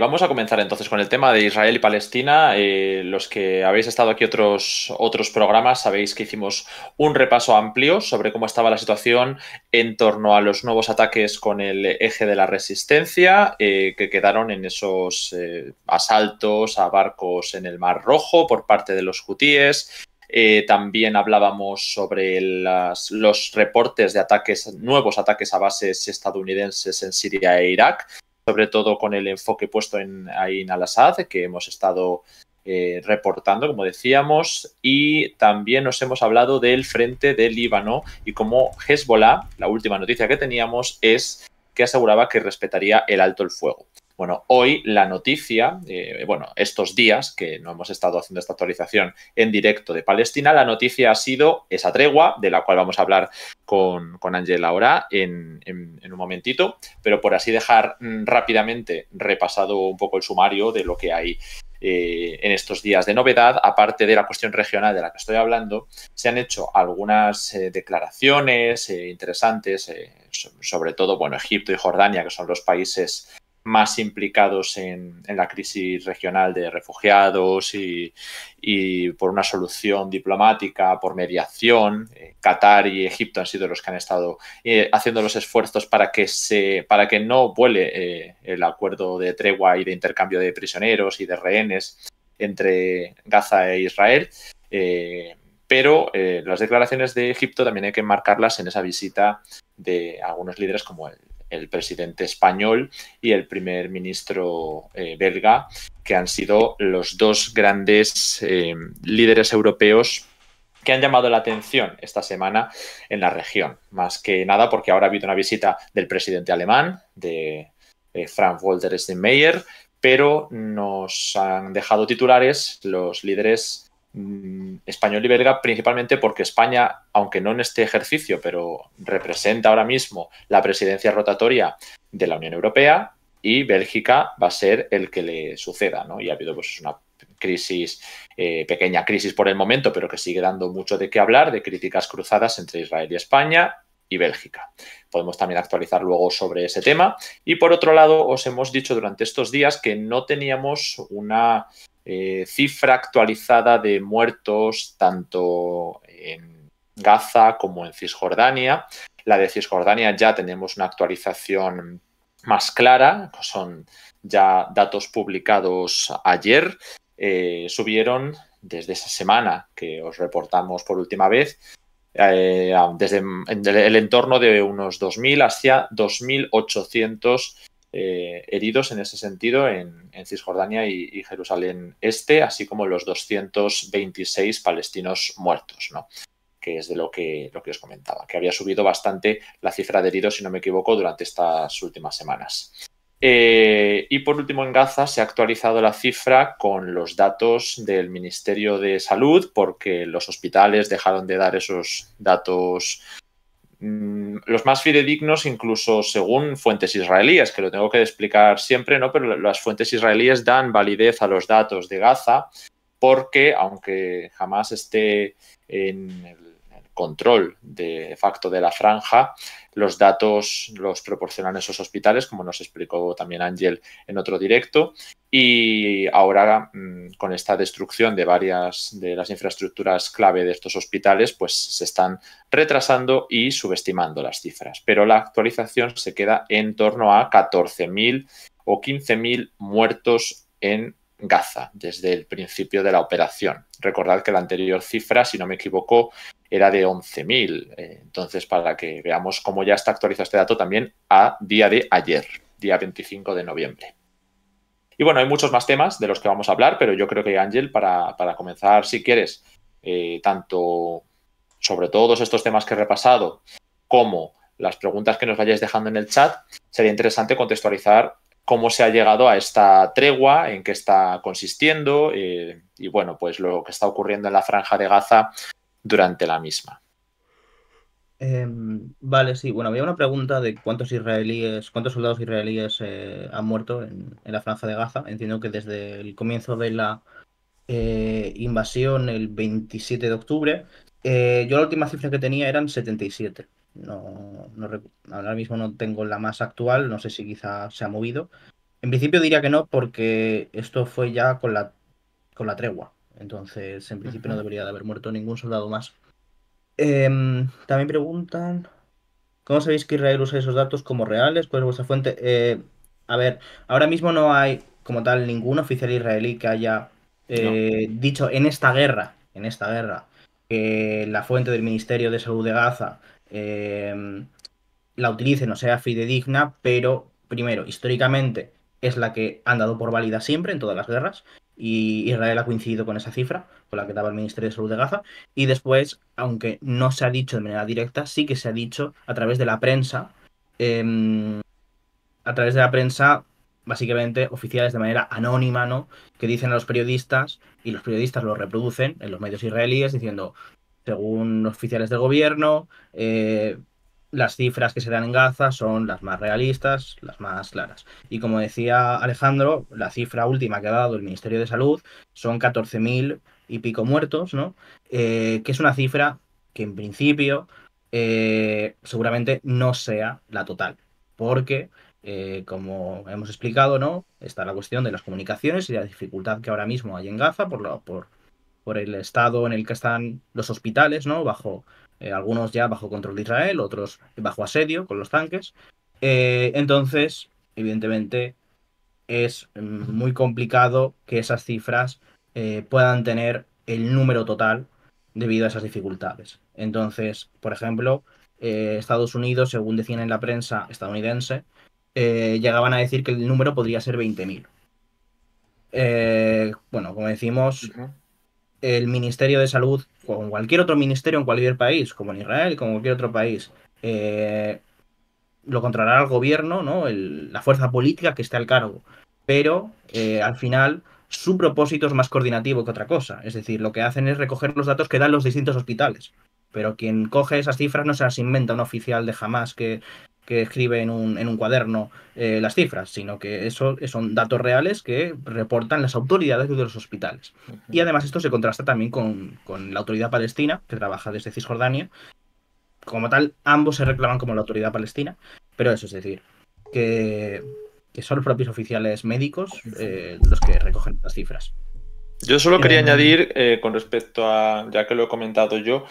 vamos a comenzar entonces con el tema de Israel y Palestina. Eh, los que habéis estado aquí otros, otros programas sabéis que hicimos un repaso amplio sobre cómo estaba la situación en torno a los nuevos ataques con el eje de la resistencia eh, que quedaron en esos eh, asaltos a barcos en el Mar Rojo por parte de los hutíes, también hablábamos sobre los reportes de ataques, nuevos ataques a bases estadounidenses en Siria e Irak, sobre todo con el enfoque puesto en al-Assad, que hemos estado eh, reportando, como decíamos, y también nos hemos hablado del frente del Líbano y cómo Hezbollah, la última noticia que teníamos, es que aseguraba que respetaría el alto el fuego. Bueno, hoy la noticia, eh, bueno, estos días que no hemos estado haciendo esta actualización en directo de Palestina, la noticia ha sido esa tregua, de la cual vamos a hablar con, con ahora en, un momentito, pero por así dejar mm, rápidamente repasado un poco el sumario de lo que hay. Eh, en estos días de novedad, aparte de la cuestión regional de la que estoy hablando, se han hecho algunas eh, declaraciones interesantes, sobre todo, bueno, Egipto y Jordania, que son los países más implicados en, la crisis regional de refugiados y, por una solución diplomática, por mediación. Eh, Qatar y Egipto han sido los que han estado eh, haciendo los esfuerzos para que, se, para que no vuele eh, el acuerdo de tregua y de intercambio de prisioneros y de rehenes entre Gaza e Israel pero las declaraciones de Egipto también hay que marcarlas en esa visita de algunos líderes como el el presidente español y el primer ministro eh, belga, que han sido los dos grandes eh, líderes europeos que han llamado la atención esta semana en la región. Más que nada porque ahora ha habido una visita del presidente alemán, de, de eh, Frank-Walter Steinmeier, pero nos han dejado titulares los líderes Mm, español y belga principalmente porque España, aunque no en este ejercicio, pero representa ahora mismo la presidencia rotatoria de la Unión Europea y Bélgica va a ser el que le suceda, ¿no? Y ha habido pues una crisis, eh, pequeña crisis por el momento, pero que sigue dando mucho de qué hablar, de críticas cruzadas entre Israel y España y Bélgica. Podemos también actualizar luego sobre ese tema. Y por otro lado, os hemos dicho durante estos días que no teníamos una eh, cifra actualizada de muertos tanto en Gaza como en Cisjordania. La de Cisjordania ya tenemos una actualización más clara, son ya datos publicados ayer. Eh, subieron desde esa semana que os reportamos por última vez, eh, desde el entorno de unos 2.000 hacia 2.800 eh, heridos en ese sentido en, Cisjordania y, Jerusalén Este, así como los 226 palestinos muertos, ¿no? que es de lo que, lo que os comentaba, que había subido bastante la cifra de heridos, si no me equivoco, durante estas últimas semanas. Eh, y por último, en Gaza se ha actualizado la cifra con los datos del Ministerio de Salud, porque los hospitales dejaron de dar esos datos Mm, los más fidedignos incluso según fuentes israelíes, que lo tengo que explicar siempre, ¿no? Pero las fuentes israelíes dan validez a los datos de Gaza porque, aunque jamás esté en el control de facto de la franja, los datos los proporcionan esos hospitales, como nos explicó también Ángel en otro directo. Y ahora, mm, con esta destrucción de varias de las infraestructuras clave de estos hospitales, pues se están retrasando y subestimando las cifras. Pero la actualización se queda en torno a 14.000 o 15.000 muertos en Gaza desde el principio de la operación. Recordad que la anterior cifra, si no me equivoco, era de 11.000. Eh, entonces, para que veamos cómo ya está actualizado este dato también a día de ayer, día 25 de noviembre. Y bueno, hay muchos más temas de los que vamos a hablar, pero yo creo que Ángel, para, comenzar, si quieres, eh, tanto sobre todos estos temas que he repasado, como las preguntas que nos vayáis dejando en el chat, sería interesante contextualizar cómo se ha llegado a esta tregua, en qué está consistiendo eh, y bueno, pues lo que está ocurriendo en la franja de Gaza durante la misma. Em, vale, sí. Bueno, había una pregunta de cuántos israelíes, cuántos soldados israelíes eh, han muerto en, la franja de Gaza. Entiendo que desde el comienzo de la eh, invasión, el 27 de octubre, yo la última cifra que tenía eran 77. No, ahora mismo no tengo la más actual, no sé si quizá se ha movido. En principio diría que no, porque esto fue ya con la, con la tregua. Entonces, en principio no debería de haber muerto ningún soldado más. Em, también preguntan, ¿cómo sabéis que Israel usa esos datos como reales? ¿Cuál es vuestra fuente? Eh, a ver, ahora mismo no hay como tal ningún oficial israelí que haya eh, dicho en esta guerra, en esta guerra, que la fuente del Ministerio de Salud de Gaza Em, la utilicen o sea fidedigna, pero primero, históricamente es la que han dado por válida siempre en todas las guerras y Israel ha coincidido con esa cifra, con la que daba el Ministerio de Salud de Gaza, y después, aunque no se ha dicho de manera directa, sí que se ha dicho a través de la prensa, em, a través de la prensa básicamente oficiales de manera anónima, ¿no? Que dicen a los periodistas y los periodistas lo reproducen en los medios israelíes diciendo, según oficiales del gobierno, eh, las cifras que se dan en Gaza son las más realistas, las más claras. Y como decía Alejandro, la cifra última que ha dado el Ministerio de Salud son 14.000 y pico muertos, ¿no? Eh, que es una cifra que en principio eh, seguramente no sea la total, porque como hemos explicado, ¿no? Está la cuestión de las comunicaciones y la dificultad que ahora mismo hay en Gaza por, la. por por el estado en el que están los hospitales, ¿no? Bajo, eh, algunos ya bajo control de Israel, otros bajo asedio con los tanques. Eh, entonces, evidentemente, es mm, muy complicado que esas cifras eh, puedan tener el número total debido a esas dificultades. Entonces, por ejemplo, Estados Unidos, según decían en la prensa estadounidense, llegaban a decir que el número podría ser 20.000. bueno, como decimos, el Ministerio de Salud con cualquier otro ministerio en cualquier país, como en Israel, como cualquier otro país, eh, lo controlará el gobierno, ¿no? la fuerza política que esté al cargo. Pero eh, al final su propósito es más coordinativo que otra cosa. Es decir, lo que hacen es recoger los datos que dan los distintos hospitales. Pero quien coge esas cifras no se las inventa un oficial de jamás que que escribe en un, en un cuaderno eh, las cifras, sino que eso eh, son datos reales que reportan las autoridades de los hospitales. Y además esto se contrasta también con, la autoridad palestina, que trabaja desde Cisjordania. Como tal, ambos se reclaman como la autoridad palestina, pero eso es decir, que, son los propios oficiales médicos eh, los que recogen las cifras. Yo solo quería añadir, con respecto a, ya que lo he comentado yo,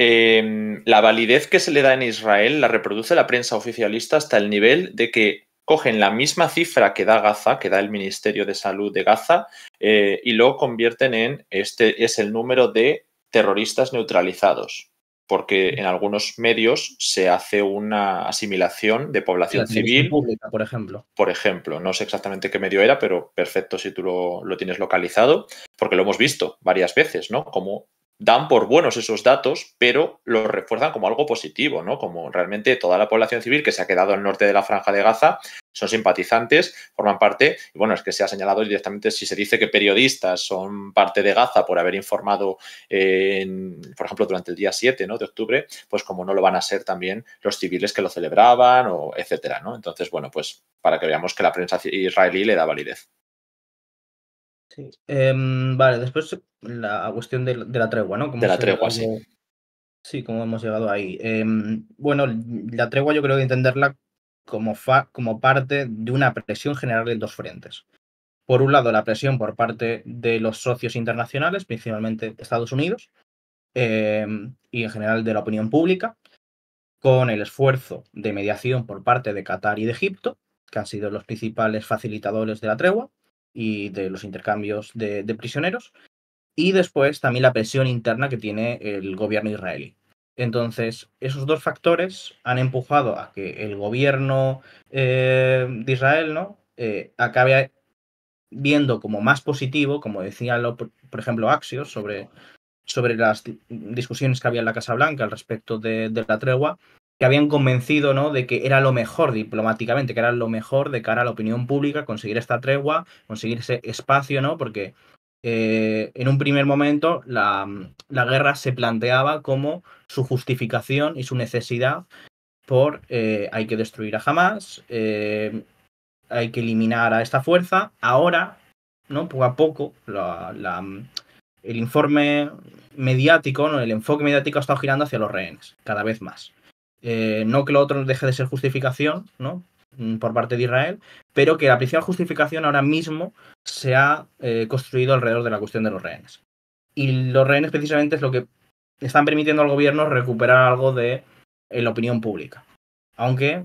Em, la validez que se le da en Israel la reproduce la prensa oficialista hasta el nivel de que cogen la misma cifra que da Gaza, que da el Ministerio de Salud de Gaza, eh, y lo convierten en, este es el número de terroristas neutralizados, porque en algunos medios se hace una asimilación de población civil. por ejemplo. Por ejemplo, no sé exactamente qué medio era, pero perfecto si tú lo, lo tienes localizado, porque lo hemos visto varias veces, ¿no? Como dan por buenos esos datos, pero los refuerzan como algo positivo, ¿no? Como realmente toda la población civil que se ha quedado al norte de la franja de Gaza son simpatizantes, forman parte, y bueno, es que se ha señalado directamente si se dice que periodistas son parte de Gaza por haber informado, eh, por ejemplo, durante el día 7 ¿no? de octubre, pues como no lo van a ser también los civiles que lo celebraban, o etcétera, ¿no? Entonces, bueno, pues para que veamos que la prensa israelí le da validez. Em, vale, después la cuestión de, la tregua, ¿no? de la tregua, sí. Sí, como hemos llegado ahí. Em, bueno, la tregua yo creo que entenderla como, fa, como parte de una presión general de dos frentes. Por un lado, la presión por parte de los socios internacionales, principalmente Estados Unidos, em, y en general de la opinión pública, con el esfuerzo de mediación por parte de Qatar y de Egipto, que han sido los principales facilitadores de la tregua, y de los intercambios de, prisioneros, y después también la presión interna que tiene el gobierno israelí. Entonces, esos dos factores han empujado a que el gobierno eh, de Israel ¿no? Eh, acabe viendo como más positivo, como decía, por ejemplo, Axios sobre, sobre las discusiones que había en la Casa Blanca al respecto de la tregua, que habían convencido ¿no? de que era lo mejor diplomáticamente, que era lo mejor de cara a la opinión pública, conseguir esta tregua, conseguir ese espacio, ¿no? Porque eh, en un primer momento la, guerra se planteaba como su justificación y su necesidad por eh, hay que destruir a Hamas, eh, hay que eliminar a esta fuerza. Ahora, ¿no? Poco a poco, el informe mediático, ¿no? el enfoque mediático ha estado girando hacia los rehenes, cada vez más. Eh, no que lo otro deje de ser justificación, ¿no? Mm, por parte de Israel, pero que la principal justificación ahora mismo se ha eh, construido alrededor de la cuestión de los rehenes. Y los rehenes precisamente es lo que están permitiendo al gobierno recuperar algo de eh, la opinión pública. Aunque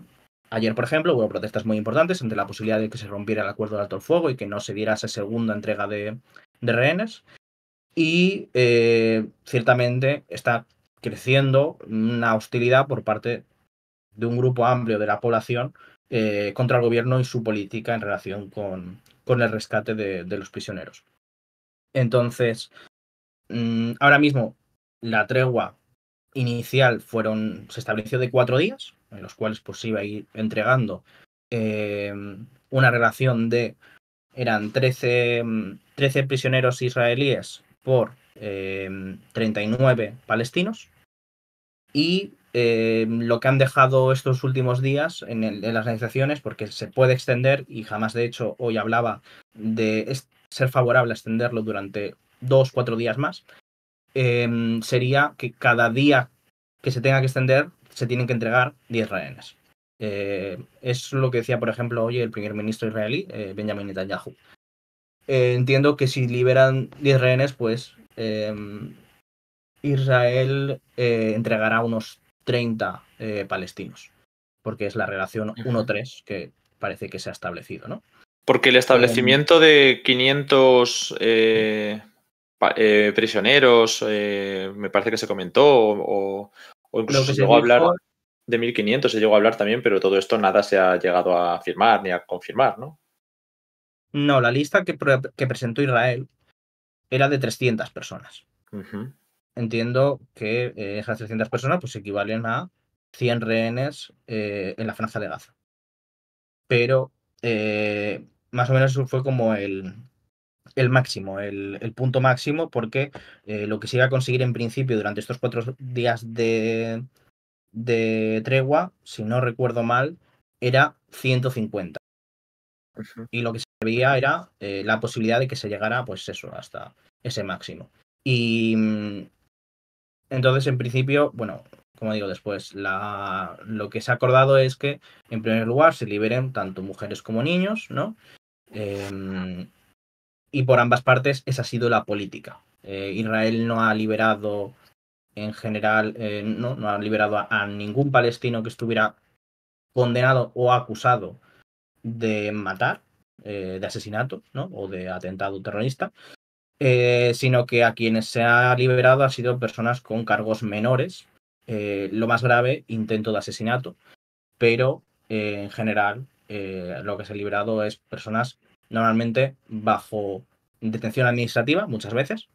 ayer, por ejemplo, hubo protestas muy importantes ante la posibilidad de que se rompiera el acuerdo de alto fuego y que no se diera esa segunda entrega de, rehenes. Y ciertamente está creciendo una hostilidad por parte de un grupo amplio de la población eh, contra el gobierno y su política en relación con, con el rescate de, los prisioneros. Entonces, mm, ahora mismo la tregua inicial fueron, se estableció de cuatro días, en los cuales pues, se iba a ir entregando eh, una relación de, eran 13, 13 mm, prisioneros israelíes por 39 eh, palestinos, y eh, lo que han dejado estos últimos días en, las negociaciones, porque se puede extender y jamás de hecho hoy hablaba de ser favorable a extenderlo durante dos, cuatro días más, em, sería que cada día que se tenga que extender se tienen que entregar 10 rehenes. Eh, es lo que decía, por ejemplo, hoy el primer ministro israelí, eh, Benjamin Netanyahu. entiendo que si liberan 10 rehenes, pues em, Israel eh, entregará unos 30 eh, palestinos, porque es la relación 1-3 que parece que se ha establecido, ¿no? Porque el eh, establecimiento de 500 prisioneros, me parece que se comentó, o, incluso se llegó a hablar de 1.500, se llegó a hablar también, pero todo esto nada se ha llegado a firmar ni a confirmar, ¿no? No, la lista que, presentó Israel era de 300 personas entiendo que eh, esas 300 personas pues equivalen a 100 rehenes eh, en la franja de Gaza. Pero eh, más o menos eso fue como el, el máximo, el, punto máximo, porque lo que se iba a conseguir en principio durante estos cuatro días de, de tregua, si no recuerdo mal, era 150. Y lo que se veía era la posibilidad de que se llegara, pues eso, hasta ese máximo. Y mm, entonces, en principio, bueno, como digo después, la, lo que se ha acordado es que, en primer lugar, se liberen tanto mujeres como niños, ¿no? Em, y por ambas partes, esa ha sido la política. Eh, Israel no ha liberado, en general, eh, no, ha liberado a, a, ningún palestino que estuviera condenado o acusado de matar, eh, de asesinato, ¿no? O de atentado terrorista, eh, sino que a quienes se ha liberado ha sido personas con cargos menores, eh, lo más grave, intento de asesinato, pero eh, en general lo que se ha liberado es personas normalmente bajo detención administrativa, muchas veces,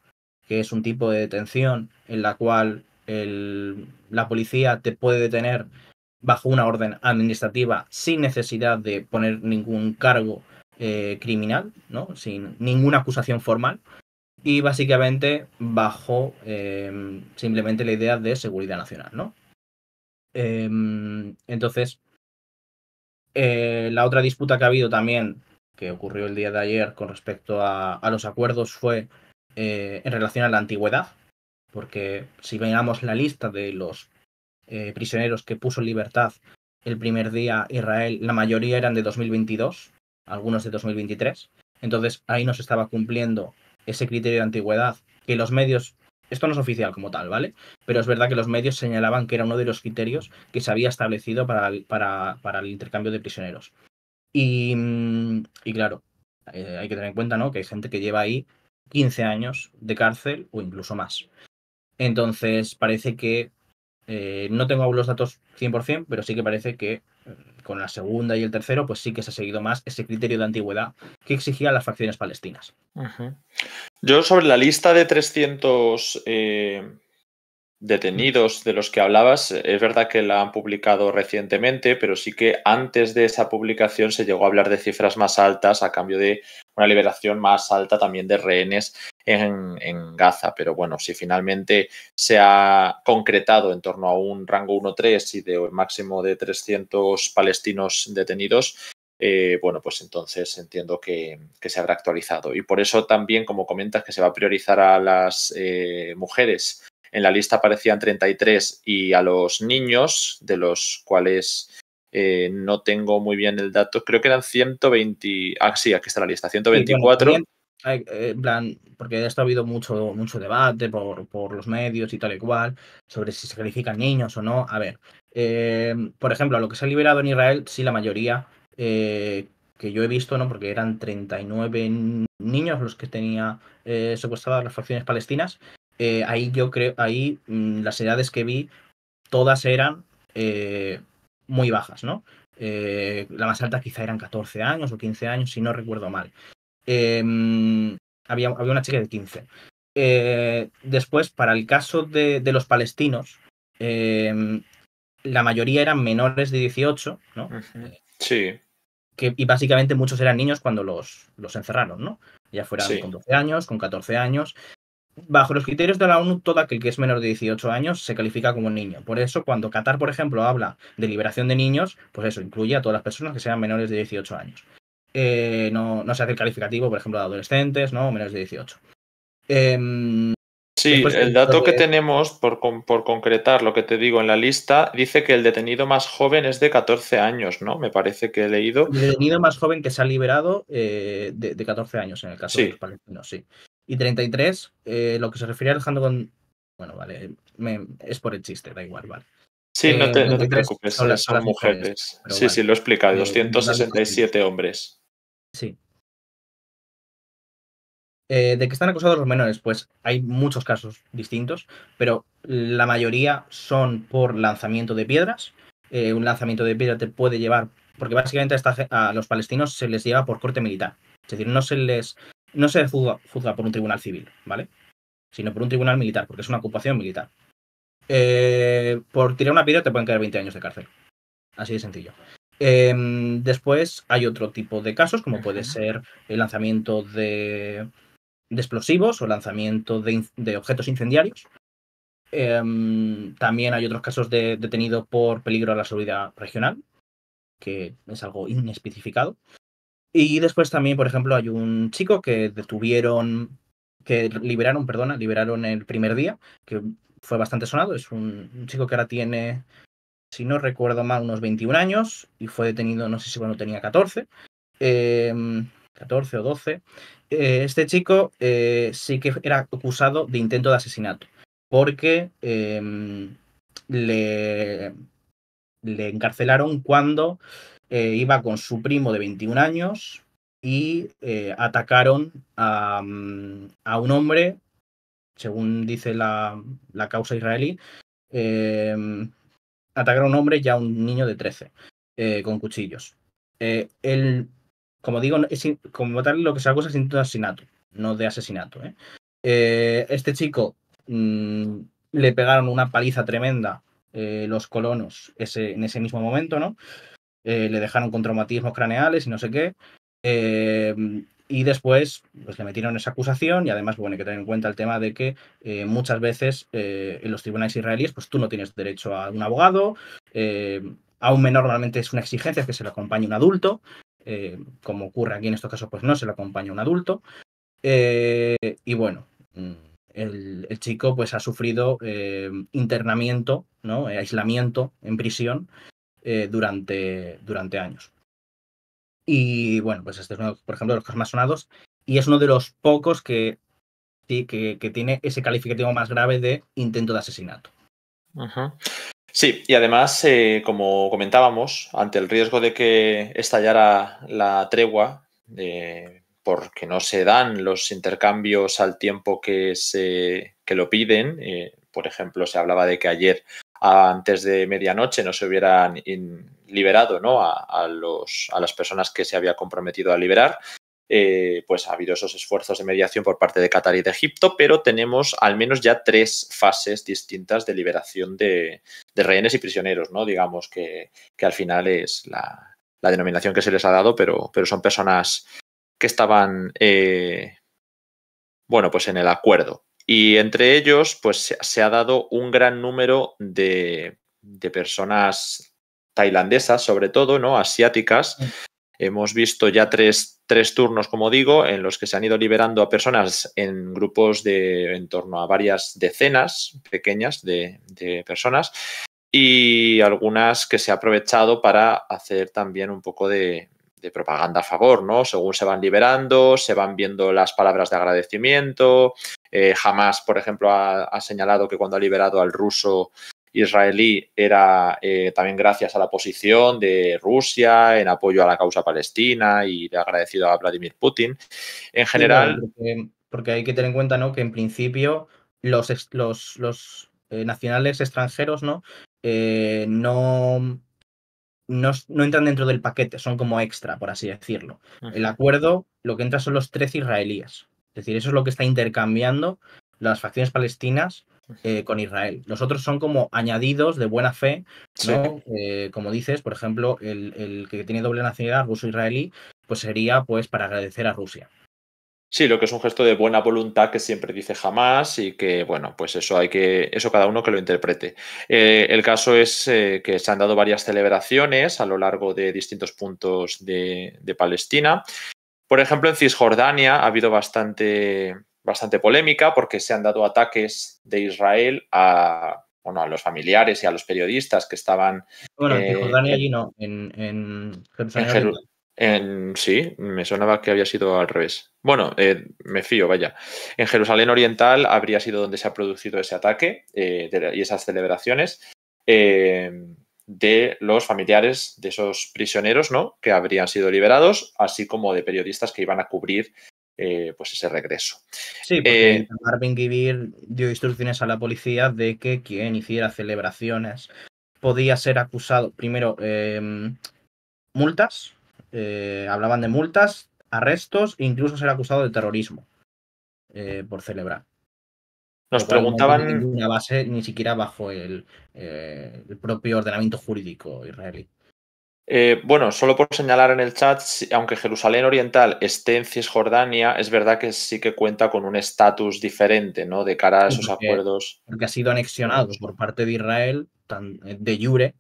que es un tipo de detención en la cual la policía te puede detener bajo una orden administrativa sin necesidad de poner ningún cargo criminal, ¿no? sin ninguna acusación formal, y básicamente bajo em, simplemente la idea de seguridad nacional, ¿no? Em, entonces, eh, la otra disputa que ha habido también, que ocurrió el día de ayer con respecto a, a los acuerdos, fue eh, en relación a la antigüedad, porque si veamos la lista de los eh, prisioneros que puso en libertad el primer día Israel, la mayoría eran de 2022, algunos de 2023, entonces ahí no se estaba cumpliendo ese criterio de antigüedad que los medios, esto no es oficial como tal, ¿vale? Pero es verdad que los medios señalaban que era uno de los criterios que se había establecido para el, para, para el intercambio de prisioneros. Y, mm, claro, eh, hay que tener en cuenta ¿no? que hay gente que lleva ahí 15 años de cárcel o incluso más. Entonces, parece que, eh, no tengo los datos 100%, pero sí que parece que con la segunda y el tercero, pues sí que se ha seguido más ese criterio de antigüedad que exigían las facciones palestinas. Yo sobre la lista de 300 eh, detenidos de los que hablabas, eh, es verdad que la han publicado recientemente, pero sí que antes de esa publicación se llegó a hablar de cifras más altas a cambio de una liberación más alta también de rehenes en, Gaza. Pero bueno, si finalmente se ha concretado en torno a un rango 1-3 y de un máximo de 300 palestinos detenidos, eh, bueno, pues entonces entiendo que, se habrá actualizado. Y por eso también, como comentas, que se va a priorizar a las eh, mujeres. En la lista aparecían 33 y a los niños, de los cuales eh, no tengo muy bien el dato, creo que eran 120. Ah, sí, aquí está la lista, 124. Eh, en plan, porque esto ha habido mucho, mucho debate por, los medios y tal y cual, sobre si se califican niños o no. A ver, eh, por ejemplo, lo que se ha liberado en Israel, sí, la mayoría eh, que yo he visto, ¿no? Porque eran 39 niños los que tenía eh, secuestradas las facciones palestinas. ahí yo creo, ahí mm, las edades que vi, todas eran muy bajas, ¿no? la más alta quizá eran 14 años o 15 años, si no recuerdo mal. Em, había, había, una chica de 15. Eh, después, para el caso de, los palestinos, em, la mayoría eran menores de 18, ¿no? Sí. y básicamente muchos eran niños cuando los, los encerraron, ¿no? Ya fueran con 12 años, con 14 años. Bajo los criterios de la ONU, todo aquel que es menor de 18 años se califica como un niño. Por eso, cuando Qatar, por ejemplo, habla de liberación de niños, pues eso incluye a todas las personas que sean menores de 18 años. Eh, no, no, se hace el calificativo, por ejemplo, de adolescentes, ¿no? O menos de 18. Em, sí, el dato que tenemos, por, por, concretar lo que te digo en la lista, dice que el detenido más joven es de 14 años, ¿no? Me parece que he leído. El detenido más joven que se ha liberado eh, de, 14 años, en el caso sí. de los palestinos, sí. Y 33, eh, lo que se refiere a Alejandro con... Bueno, vale, es por el chiste, da igual, vale. Sí, no te, preocupes, son, mujeres. sí, sí, lo he explicado, 267 hombres. Sí. Eh, ¿De que están acusados los menores? Pues hay muchos casos distintos, pero la mayoría son por lanzamiento de piedras. Eh, un lanzamiento de piedra te puede llevar, porque básicamente a, los palestinos se les lleva por corte militar. Es decir, no se les no se juzga, por un tribunal civil, ¿vale? Sino por un tribunal militar, porque es una ocupación militar. Eh, por tirar una piedra te pueden caer 20 años de cárcel. Así de sencillo. Em, después hay otro tipo de casos, como puede ser el lanzamiento de, explosivos o lanzamiento de, objetos incendiarios. Em, también hay otros casos de detenido por peligro a la seguridad regional, que es algo inespecificado. Y después también, por ejemplo, hay un chico que detuvieron, que liberaron, perdona, liberaron el primer día, que fue bastante sonado. Es un chico que ahora tiene si no recuerdo mal, unos 21 años y fue detenido, no sé si cuando tenía 14, 14 em, o 12. Eh, este chico eh, sí que era acusado de intento de asesinato porque em, le, le encarcelaron cuando eh, iba con su primo de 21 años y atacaron mm, a, un hombre, según dice la, la causa israelí, em, atacar a un hombre y a un niño de 13 eh, con cuchillos. Eh, el, como digo, como tal, lo que se acusa es de asesinato, no de asesinato. ¿eh? este chico mm, le pegaron una paliza tremenda los colonos en ese mismo momento, ¿no? le dejaron con traumatismos craneales y no sé qué. Y después pues, le metieron esa acusación y además bueno, hay que tener en cuenta el tema de que eh, muchas veces eh, en los tribunales israelíes pues tú no tienes derecho a un abogado, aún eh, a un menor normalmente es una exigencia que se le acompañe un adulto, como ocurre aquí en estos casos pues no se le acompaña un adulto. y bueno, mm, el, el, chico pues ha sufrido internamiento, ¿no? aislamiento en prisión durante, durante años. Y bueno, pues este es uno, por ejemplo, de los más sonados. Y es uno de los pocos que que, tiene ese calificativo más grave de intento de asesinato. Sí, y además, eh, como comentábamos, ante el riesgo de que estallara la tregua, eh, porque no se dan los intercambios al tiempo que, se, que lo piden, eh, por ejemplo, se hablaba de que ayer antes de medianoche no se hubieran liberado ¿no? a, los, a las personas que se había comprometido a liberar. Eh, pues ha habido esos esfuerzos de mediación por parte de Qatar y de Egipto, pero tenemos al menos ya tres fases distintas de liberación de, rehenes y prisioneros, ¿no? Digamos que, al final es la, denominación que se les ha dado, pero, pero son personas que estaban, eh, bueno, pues en el acuerdo. Y entre ellos, pues se ha dado un gran número de, de personas tailandesas, sobre todo, ¿no? Asiáticas. Hemos visto ya tres, turnos, como digo, en los que se han ido liberando a personas en grupos de en torno a varias decenas pequeñas de, personas y algunas que se ha aprovechado para hacer también un poco de, propaganda a favor, ¿no? Según se van liberando, se van viendo las palabras de agradecimiento. Eh, jamás, por ejemplo, ha, señalado que cuando ha liberado al ruso israelí era eh, también gracias a la posición de Rusia en apoyo a la causa palestina y le agradecido a Vladimir Putin. En general... porque, hay que tener en cuenta ¿no? que en principio los, los, eh, nacionales extranjeros ¿no? Eh, no, no, entran dentro del paquete, son como extra, por así decirlo. El acuerdo lo que entra son los tres israelíes. Es decir, eso es lo que está intercambiando las facciones palestinas eh, con Israel. Los otros son como añadidos de buena fe, ¿no? Eh, como dices, por ejemplo, el, que tiene doble nacionalidad ruso-israelí, pues sería pues para agradecer a Rusia. Sí, lo que es un gesto de buena voluntad que siempre dice jamás y que, bueno, pues eso hay que, eso cada uno que lo interprete. Eh, el caso es que se han dado varias celebraciones a lo largo de distintos puntos de Palestina. Por ejemplo, en Cisjordania ha habido bastante bastante polémica porque se han dado ataques de Israel a, bueno, a los familiares y a los periodistas que estaban... Bueno, en eh, allí no, en, en, en, sí, me sonaba que había sido al revés. Bueno, eh, me fío, vaya. En Jerusalén Oriental habría sido donde se ha producido ese ataque eh, y esas celebraciones de los familiares de esos prisioneros, ¿no? Que habrían sido liberados, así como de periodistas que iban a cubrir eh, pues ese regreso. Sí, porque eh, Marvin Givir dio instrucciones a la policía de que quien hiciera celebraciones podía ser acusado, primero, em, multas, eh, hablaban de multas, arrestos e incluso ser acusado de terrorismo por celebrar. Nos preguntaban. No ninguna base ni siquiera bajo el propio ordenamiento jurídico israelí. Eh, bueno, solo por señalar en el chat, aunque Jerusalén Oriental esté en Cisjordania, es verdad que sí que cuenta con un estatus diferente, ¿no? De cara a esos acuerdos. Porque ha sido anexionado por parte de Israel eh, de Yure,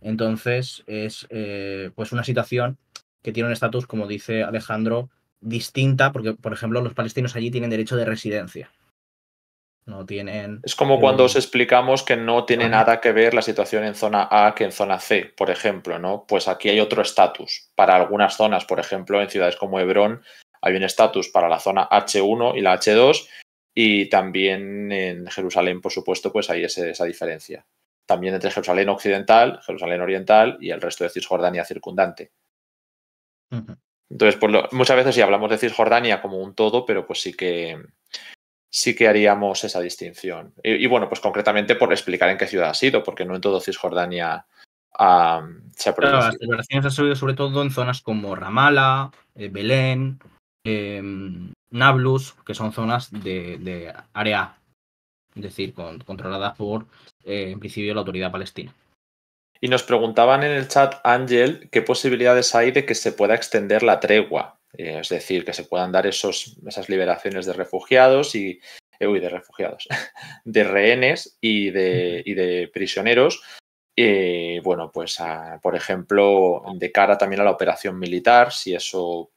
Entonces es eh, pues una situación que tiene un estatus, como dice Alejandro, distinta, porque por ejemplo los palestinos allí tienen derecho de residencia tienen. Es como cuando os explicamos que no tiene nada que ver la situación en zona A que en zona C, por ejemplo, ¿no? Pues aquí hay otro estatus. Para algunas zonas, por ejemplo, en ciudades como Hebrón, hay un estatus para la zona H1 y la H2, y también en Jerusalén, por supuesto, pues hay esa diferencia. También entre Jerusalén Occidental, Jerusalén Oriental y el resto de Cisjordania circundante. Entonces, pues muchas veces sí hablamos de Cisjordania como un todo, pero pues sí que sí que haríamos esa distinción. Y, bueno, pues concretamente por explicar en qué ciudad ha sido, porque no en todo Cisjordania se ha producido. las celebraciones han subido sobre todo en zonas como Ramala, eh, Belén, em, Nablus, que son zonas de, área, es decir, controladas por, eh, en principio, la autoridad palestina. Y nos preguntaban en el chat, Ángel, qué posibilidades hay de que se pueda extender la tregua eh, es decir, que se puedan dar esos, esas liberaciones de refugiados y, eh, de refugiados, de rehenes y de, y de prisioneros. Eh, bueno, pues, por ejemplo, de cara también a la operación militar, si eso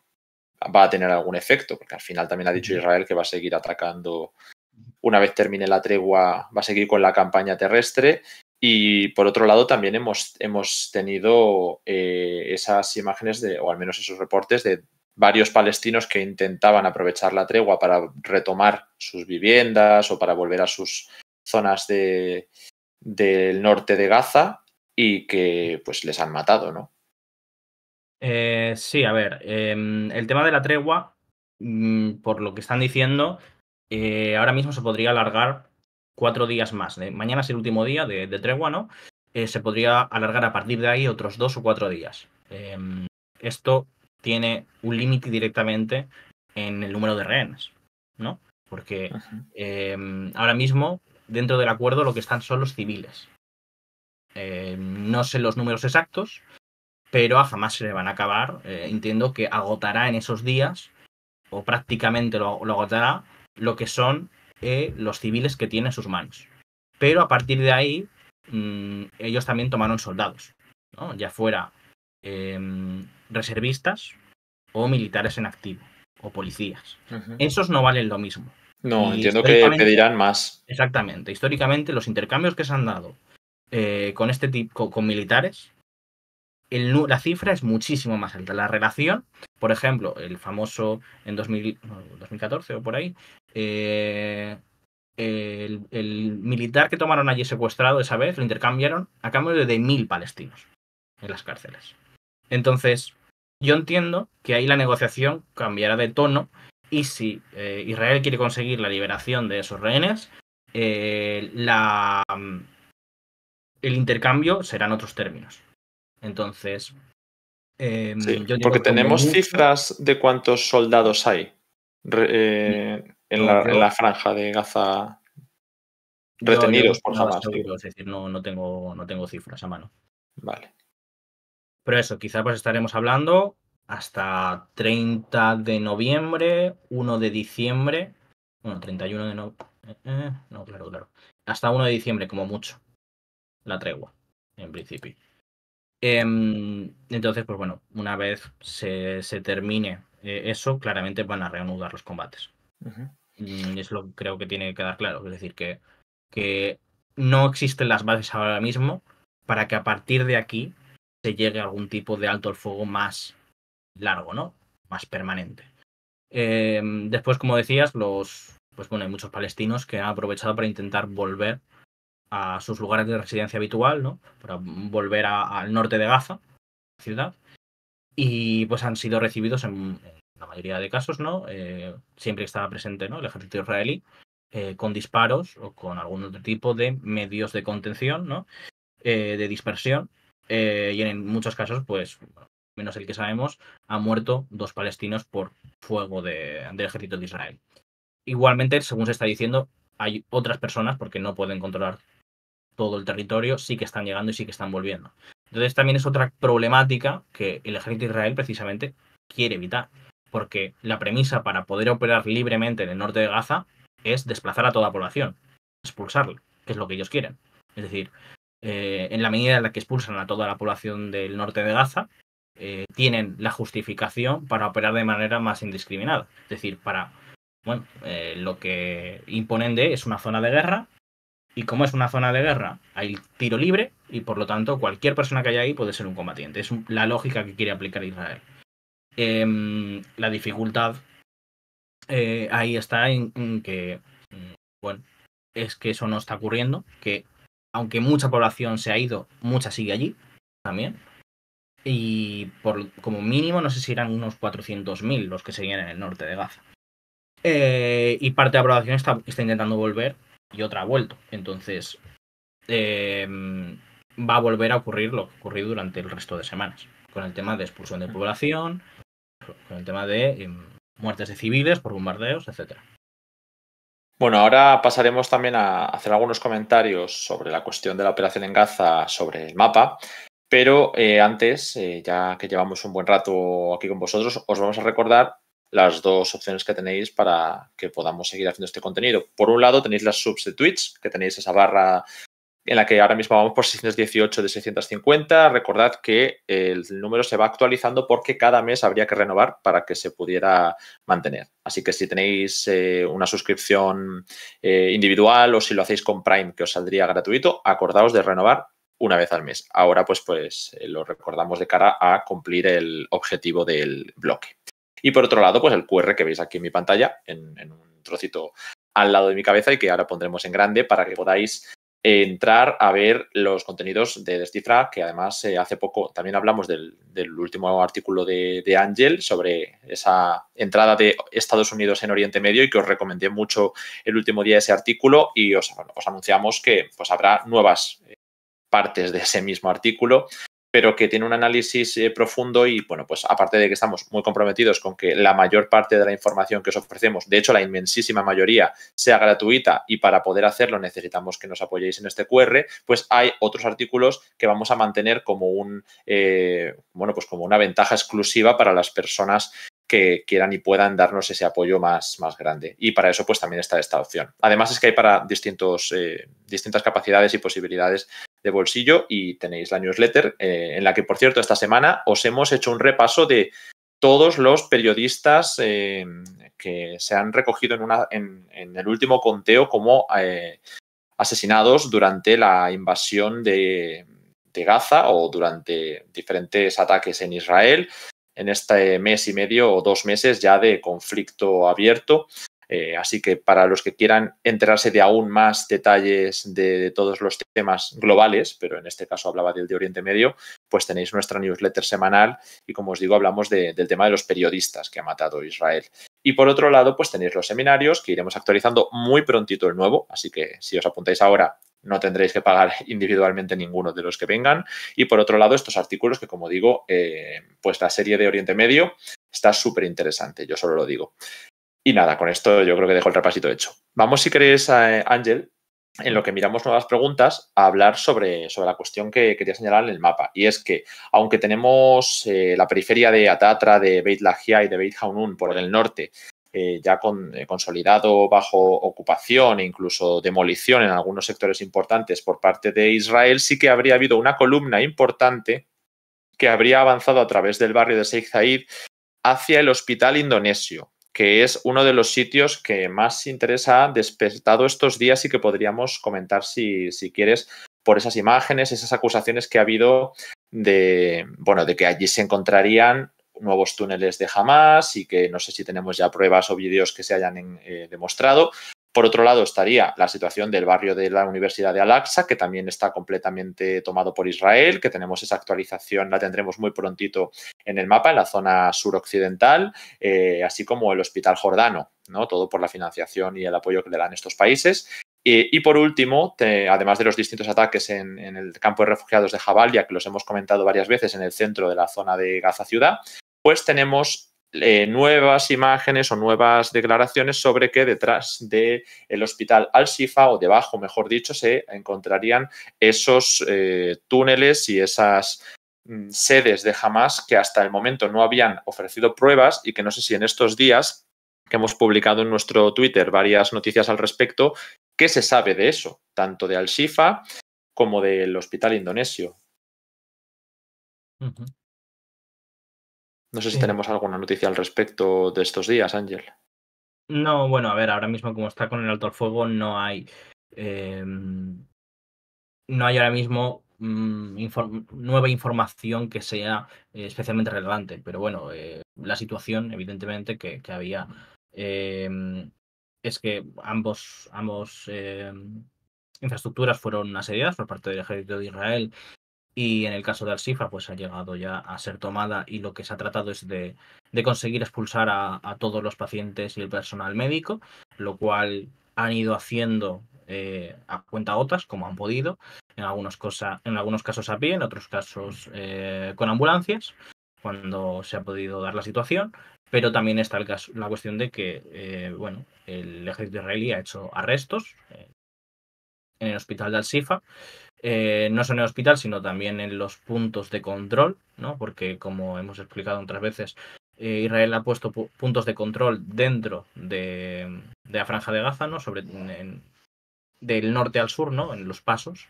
va a tener algún efecto, porque al final también ha dicho Israel que va a seguir atacando, una vez termine la tregua, va a seguir con la campaña terrestre y por otro lado, también hemos, hemos tenido esas imágenes, de, o al menos esos reportes, de varios palestinos que intentaban aprovechar la tregua para retomar sus viviendas o para volver a sus zonas de, del norte de Gaza y que pues les han matado, ¿no? Eh, sí, a ver, em, el tema de la tregua, mm, por lo que están diciendo, eh, ahora mismo se podría alargar cuatro días más. ¿eh? Mañana es el último día de, de tregua, ¿no? se podría alargar a partir de ahí otros dos o cuatro días. Em, esto tiene un límite directamente en el número de rehenes, ¿no? Porque em, ahora mismo, dentro del acuerdo, lo que están son los civiles. Em, no sé los números exactos, pero a jamás se le van a acabar. Eh, entiendo que agotará en esos días, o prácticamente lo, agotará, lo que son eh, los civiles que tiene en sus manos. Pero a partir de ahí, mm, ellos también tomaron soldados, ¿no? ya fuera Em, reservistas o militares en activo o policías. Esos no valen lo mismo. No, entiendo que pedirán más. Exactamente. Históricamente, los intercambios que se han dado eh, con este tipo, con militares, la cifra es muchísimo más alta. La relación, por ejemplo, el famoso en 2014 o por ahí, eh, el, militar que tomaron allí secuestrado esa vez lo intercambiaron a cambio de mil palestinos en las cárceles. Entonces, yo entiendo que ahí la negociación cambiará de tono y si eh, Israel quiere conseguir la liberación de esos rehenes, eh, el intercambio será en otros términos. Entonces, em, porque tenemos cifras de cuántos soldados hay eh, en, la, franja de Gaza retenidos por jamás. es decir, no, tengo, no tengo cifras a mano. Vale. Pero eso, quizás pues estaremos hablando hasta 30 de noviembre, 1 de diciembre. Bueno, 31 de noviembre. Eh, eh, no, claro, claro. Hasta 1 de diciembre, como mucho. La tregua, en principio. Em, entonces, pues bueno, una vez se, se termine eh, eso, claramente van a reanudar los combates. Mm, es lo que creo que tiene que quedar claro. Es decir, que, que no existen las bases ahora mismo para que a partir de aquí llegue a algún tipo de alto el fuego más largo, ¿no? Más permanente. Em, después, como decías, los, pues bueno, hay muchos palestinos que han aprovechado para intentar volver a sus lugares de residencia habitual, ¿no? Para volver al norte de Gaza, ciudad, y pues han sido recibidos en, la mayoría de casos, ¿no? Eh, que siempre estaba presente, ¿no? El ejército israelí, eh, con disparos o con algún otro tipo de medios de contención, ¿no? Eh, de dispersión, eh, y en muchos casos, pues, menos el que sabemos, han muerto dos palestinos por fuego del ejército de Israel. Igualmente, según se está diciendo, hay otras personas, porque no pueden controlar todo el territorio, sí que están llegando y sí que están volviendo. Entonces también es otra problemática que el ejército de Israel precisamente quiere evitar, porque la premisa para poder operar libremente en el norte de Gaza es desplazar a toda la población, expulsarlo que es lo que ellos quieren. Es decir, eh, en la medida en la que expulsan a toda la población del norte de Gaza, eh, tienen la justificación para operar de manera más indiscriminada. Es decir, para, bueno, eh, lo que imponen de es una zona de guerra y como es una zona de guerra, hay tiro libre y por lo tanto cualquier persona que haya ahí puede ser un combatiente. Es la lógica que quiere aplicar Israel. Em, la dificultad ahí está en que, mm, bueno, es que eso no está ocurriendo, que aunque mucha población se ha ido, mucha sigue allí también. Y como mínimo, no sé si eran unos 400.000 los que seguían en el norte de Gaza. Eh, y parte de la población está, intentando volver y otra ha vuelto. Entonces, eh, va a volver a ocurrir lo que ocurrido durante el resto de semanas. Con el tema de expulsión de población, con el tema de em, muertes de civiles por bombardeos, etc. Bueno, ahora pasaremos también a hacer algunos comentarios sobre la cuestión de la operación en Gaza, sobre el mapa, pero eh, antes, eh, ya que llevamos un buen rato aquí con vosotros, os vamos a recordar las dos opciones que tenéis para que podamos seguir haciendo este contenido. Por un lado, tenéis las subs de Twitch, que tenéis esa barra en la que ahora mismo vamos por 618 de 650. Recordad que el número se va actualizando porque cada mes habría que renovar para que se pudiera mantener. Así que si tenéis eh, una suscripción eh, individual o si lo hacéis con Prime, que os saldría gratuito, acordaos de renovar una vez al mes. Ahora pues, pues eh, lo recordamos de cara a cumplir el objetivo del bloque. Y por otro lado, pues el QR que veis aquí en mi pantalla, en un trocito al lado de mi cabeza y que ahora pondremos en grande para que podáis entrar a ver los contenidos de Descifra, que además eh, hace poco también hablamos del, último artículo de, de Ángel sobre esa entrada de Estados Unidos en Oriente Medio y que os recomendé mucho el último día de ese artículo y os, anunciamos que pues, habrá nuevas eh, partes de ese mismo artículo pero que tiene un análisis eh, profundo y, bueno, pues aparte de que estamos muy comprometidos con que la mayor parte de la información que os ofrecemos, de hecho la inmensísima mayoría, sea gratuita y para poder hacerlo necesitamos que nos apoyéis en este QR, pues hay otros artículos que vamos a mantener como un, eh, bueno, pues como una ventaja exclusiva para las personas que quieran y puedan darnos ese apoyo más, más grande. Y para eso, pues también está esta opción. Además, es que hay para distintos, eh, distintas capacidades y posibilidades de bolsillo y tenéis la newsletter, eh, en la que, por cierto, esta semana os hemos hecho un repaso de todos los periodistas eh, que se han recogido en, una, en, el último conteo como eh, asesinados durante la invasión de, de Gaza o durante diferentes ataques en Israel en este mes y medio o dos meses ya de conflicto abierto. Eh, así que para los que quieran enterarse de aún más detalles de, todos los temas globales, pero en este caso hablaba del de Oriente Medio, pues tenéis nuestra newsletter semanal y como os digo hablamos del tema de los periodistas que ha matado Israel. Y por otro lado, pues tenéis los seminarios que iremos actualizando muy prontito el nuevo, así que si os apuntáis ahora no tendréis que pagar individualmente ninguno de los que vengan. Y por otro lado, estos artículos que como digo, eh, pues la serie de Oriente Medio está súper interesante, yo solo lo digo. Y nada, con esto yo creo que dejo el repasito hecho. Vamos, si queréis, eh, Ángel, en lo que miramos nuevas preguntas, a hablar sobre, sobre la cuestión que quería señalar en el mapa. Y es que, aunque tenemos eh, la periferia de Atatra, de Beit Lahia y de Beit Haunun por el norte, eh, ya consolidado bajo ocupación e incluso demolición en algunos sectores importantes por parte de Israel, sí que habría habido una columna importante que habría avanzado a través del barrio de Sheikh Zayed hacia el hospital indonesio, que es uno de los sitios que más interesa ha despertado estos días y que podríamos comentar si, quieres por esas imágenes, esas acusaciones que ha habido de, bueno, de que allí se encontrarían nuevos túneles de jamás y que no sé si tenemos ya pruebas o vídeos que se hayan eh, demostrado, por otro lado estaría la situación del barrio de la Universidad de Al-Aqsa, que también está completamente tomado por Israel, que tenemos esa actualización, la tendremos muy prontito en el mapa, en la zona suroccidental, eh, así como el Hospital Jordano, ¿no? todo por la financiación y el apoyo que le dan estos países. Y, por último, además de los distintos ataques en, en, el campo de refugiados de Jabalia, que los hemos comentado varias veces en el centro de la zona de Gaza ciudad, pues tenemos eh, nuevas imágenes o nuevas declaraciones sobre que detrás del hospital Al-Shifa o debajo, mejor dicho, se encontrarían esos eh, túneles y esas mm, sedes de Hamas que hasta el momento no habían ofrecido pruebas y que no sé si en estos días que hemos publicado en nuestro Twitter varias noticias al respecto, ¿qué se sabe de eso? Tanto de Al-Shifa como del hospital indonesio. No sé si tenemos alguna noticia al respecto de estos días, Ángel. No, bueno, a ver, ahora mismo como está con el alto fuego, no hay. Em, no hay ahora mismo mm, nueva información que sea eh, especialmente relevante. Pero bueno, eh, la situación, evidentemente, que, había. Em, es que ambos, ambos em, infraestructuras fueron asediadas por parte del ejército de Israel y en el caso de Alcifa, pues ha llegado ya a ser tomada y lo que se ha tratado es de, conseguir expulsar a, todos los pacientes y el personal médico, lo cual han ido haciendo eh, a cuenta otras, como han podido, en algunos, cosa, en algunos casos a pie, en otros casos eh, con ambulancias, cuando se ha podido dar la situación. Pero también está el caso, la cuestión de que eh, bueno, el ejército israelí ha hecho arrestos en el hospital de Al-Sifa eh, no solo en el hospital, sino también en los puntos de control, ¿no? Porque como hemos explicado otras veces, eh, Israel ha puesto puntos de control dentro de, la franja de Gaza, ¿no? Sobre, del norte al sur, ¿no? En los pasos.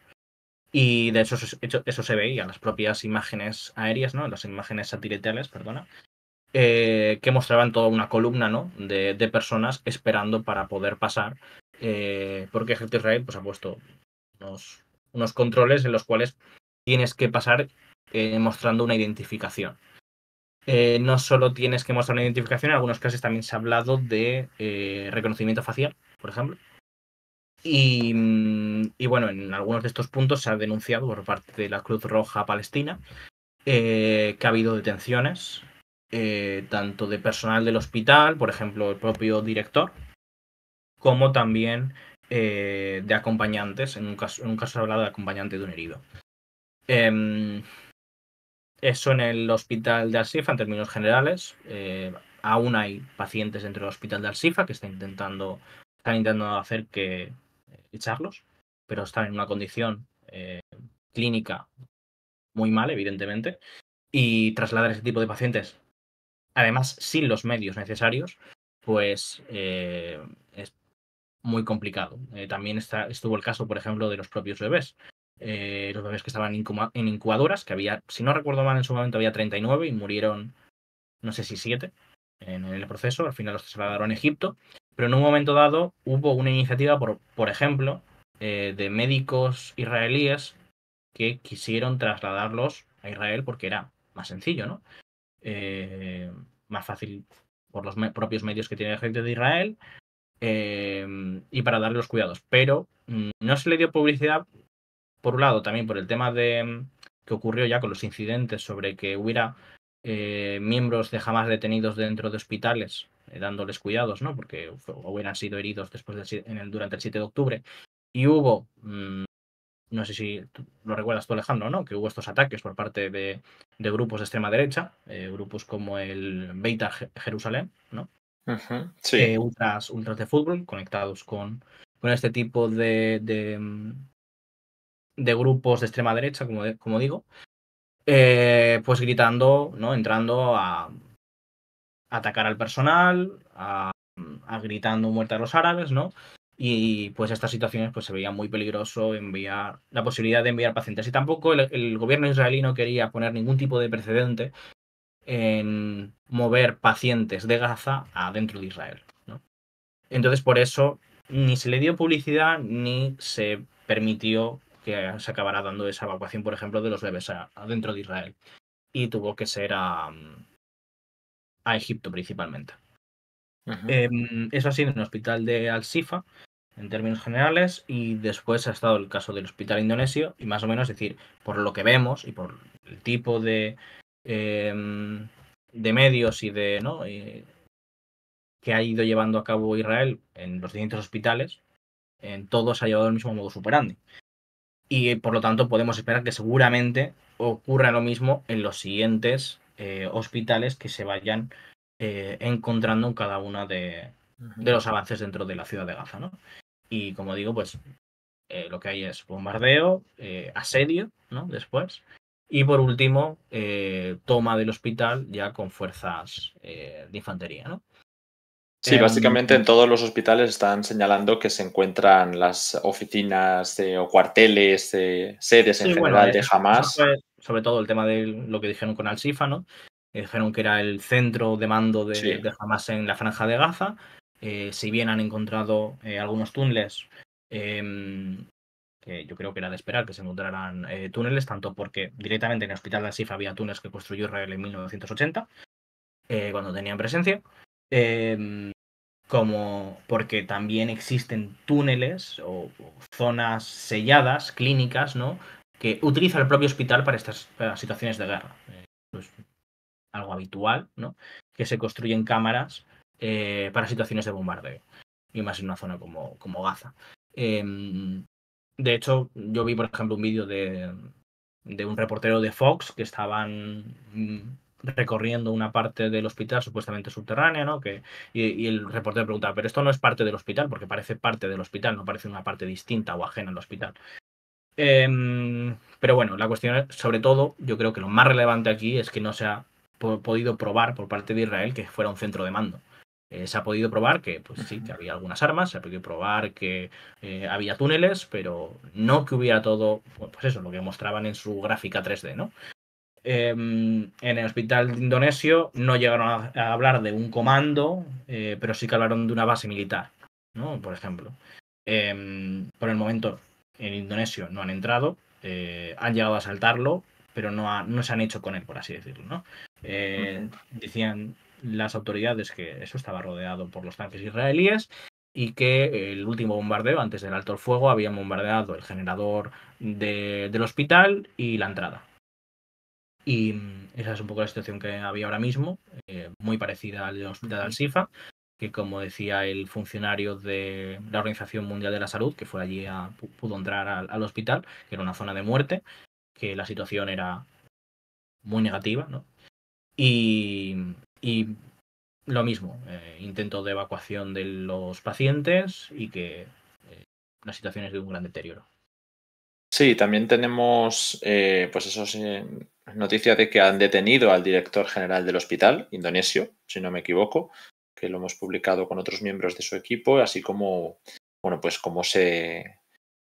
Y de eso, eso se veía, las propias imágenes aéreas, ¿no? Las imágenes satelitales, perdona, eh, que mostraban toda una columna ¿no? de, personas esperando para poder pasar, porque Ejército Israel pues, ha puesto unos unos controles en los cuales tienes que pasar eh, mostrando una identificación. Eh, no solo tienes que mostrar una identificación, en algunos casos también se ha hablado de eh, reconocimiento facial, por ejemplo. Mm, y, bueno, en algunos de estos puntos se ha denunciado por parte de la Cruz Roja Palestina que ha habido detenciones, tanto de personal del hospital, por ejemplo, el propio director, como también eh, de acompañantes, en un caso, en un caso hablado de acompañante de un herido. Em, eso en el hospital de Alsifa, en términos generales. Eh, aún hay pacientes dentro del hospital de Alcifa que están intentando, están intentando hacer que eh, echarlos, pero están en una condición clínica muy mal, evidentemente. Y trasladar ese tipo de pacientes, además sin los medios necesarios, pues muy complicado. Eh, también está, estuvo el caso, por ejemplo, de los propios bebés. Eh, los bebés que estaban en incubadoras, que había, si no recuerdo mal, en su momento había 39 y murieron, no sé si siete en el proceso. Al final los trasladaron a Egipto. Pero en un momento dado hubo una iniciativa, por, por ejemplo, eh, de médicos israelíes que quisieron trasladarlos a Israel porque era más sencillo, ¿no? más fácil por los propios medios que tiene la gente de Israel Em, y para darle los cuidados. Pero mm, no se le dio publicidad, por un lado, también por el tema de mm, que ocurrió ya con los incidentes sobre que hubiera eh, miembros de jamás detenidos dentro de hospitales eh, dándoles cuidados, ¿no? Porque hubieran sido heridos después durante el 7 de octubre. Y hubo, mm, no sé si lo recuerdas tú, Alejandro, ¿no? Que hubo estos ataques por parte de, grupos de extrema derecha, eh, grupos como el Beitar Jerusalén, ¿no? uh ultras, ultras de fútbol conectados con, con este tipo de, de, mm, grupos de extrema derecha, como, como digo, eh, pues gritando, ¿no? entrando a, atacar al personal, mm, a, gritando muerte a los árabes, ¿no? Y pues estas situaciones pues se veía muy peligroso enviar la posibilidad de enviar pacientes. Y tampoco el, el, gobierno israelí no quería poner ningún tipo de precedente en mover pacientes de Gaza a dentro de Israel. Entonces, por eso ni se le dio publicidad ni se permitió que se acabara dando esa evacuación, por ejemplo, de los bebés adentro de Israel. Y tuvo que ser a, Egipto principalmente. Em, eso ha sido en el hospital de Al-Sifa, en términos generales, y después ha estado el caso del hospital indonesio, y más o menos, decir, por lo que vemos y por el tipo de Em, de medios y de ¿no? que ha ido llevando a cabo Israel en los distintos hospitales, en todos ha llevado el mismo modo superando Y por lo tanto podemos esperar que seguramente ocurra lo mismo en los siguientes eh, hospitales que se vayan eh, encontrando en cada uno de, de, los avances dentro de la ciudad de Gaza. ¿no? Y como digo, pues eh, lo que hay es bombardeo, asedio, ¿no? Después, y por último, eh, toma del hospital ya con fuerzas eh, de infantería, ¿no? Sí, básicamente em, en todos los hospitales están señalando que se encuentran las oficinas o cuarteles, sedes en general de Hamas. Sobre, todo el tema de lo que dijeron con Al-Sifa, ¿no? Eh, dijeron que era el centro de mando de, de Hamas en la franja de Gaza. si bien han encontrado algunos túneles, em, que yo creo que era de esperar que se encontraran eh, túneles, tanto porque directamente en el hospital de Asif había túneles que construyó Israel en 1980, eh, cuando tenían presencia, em, como porque también existen túneles o, zonas selladas, clínicas, ¿no? que utiliza el propio hospital para estas situaciones de guerra. Eh, es pues, algo habitual, ¿no? que se construyen cámaras para situaciones de bombardeo, y más en una zona como, como Gaza. Em, de hecho, yo vi, por ejemplo, un vídeo de, de un reportero de Fox que estaban mm, recorriendo una parte del hospital supuestamente subterránea, ¿no? Que, y, el reportero preguntaba, pero esto no es parte del hospital, porque parece parte del hospital, no parece una parte distinta o ajena al hospital. Em, pero bueno, la cuestión es, sobre todo, yo creo que lo más relevante aquí es que no se ha podido probar por parte de Israel que fuera un centro de mando. Eh, se ha podido probar que, pues sí, que había algunas armas, se ha podido probar que eh, había túneles, pero no que hubiera todo, pues eso, lo que mostraban en su gráfica 3D, ¿no? Em, en el hospital de indonesio no llegaron a, hablar de un comando, eh, pero sí que hablaron de una base militar, ¿no? Por ejemplo. Em, por el momento, en Indonesia no han entrado, han llegado a saltarlo, pero no, se han hecho con él, por así decirlo, ¿no? decían, las autoridades que eso estaba rodeado por los tanques israelíes y que el último bombardeo, antes del alto el fuego, había bombardeado el generador del hospital y la entrada. Y mm, esa es un poco la situación que había ahora mismo, eh, muy parecida al hospital de Al-Sifa, que como decía el funcionario de la Organización Mundial de la Salud, que fue allí, a, pudo entrar al, al hospital, que era una zona de muerte, que la situación era muy negativa, ¿no? Y, y lo mismo, eh, intento de evacuación de los pacientes y que eh, la situación es de un gran deterioro. Sí, también tenemos eh, pues esos noticias de que han detenido al director general del hospital, indonesio, si no me equivoco, que lo hemos publicado con otros miembros de su equipo, así como bueno, pues como se,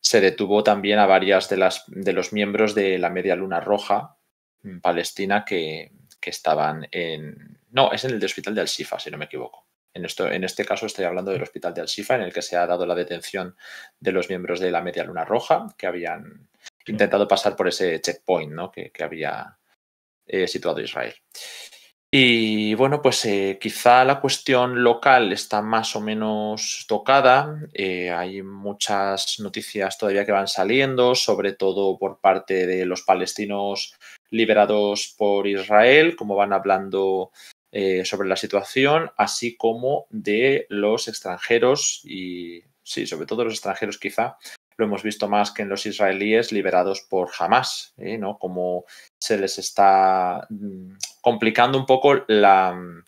se detuvo también a varias de las de los miembros de la Media Luna Roja en mm, Palestina que estaban en, no, es en el de hospital de al Sifa, si no me equivoco. En, esto, en este caso estoy hablando del hospital de Al-Shifa en el que se ha dado la detención de los miembros de la Media Luna Roja que habían intentado pasar por ese checkpoint ¿no? que, había eh, situado Israel. Y bueno, pues eh, quizá la cuestión local está más o menos tocada. Eh, hay muchas noticias todavía que van saliendo, sobre todo por parte de los palestinos liberados por Israel, como van hablando eh, sobre la situación, así como de los extranjeros y, sí, sobre todo los extranjeros quizá, lo hemos visto más que en los israelíes liberados por Hamas, ¿eh? ¿no? Como se les está mm, complicando un poco eh,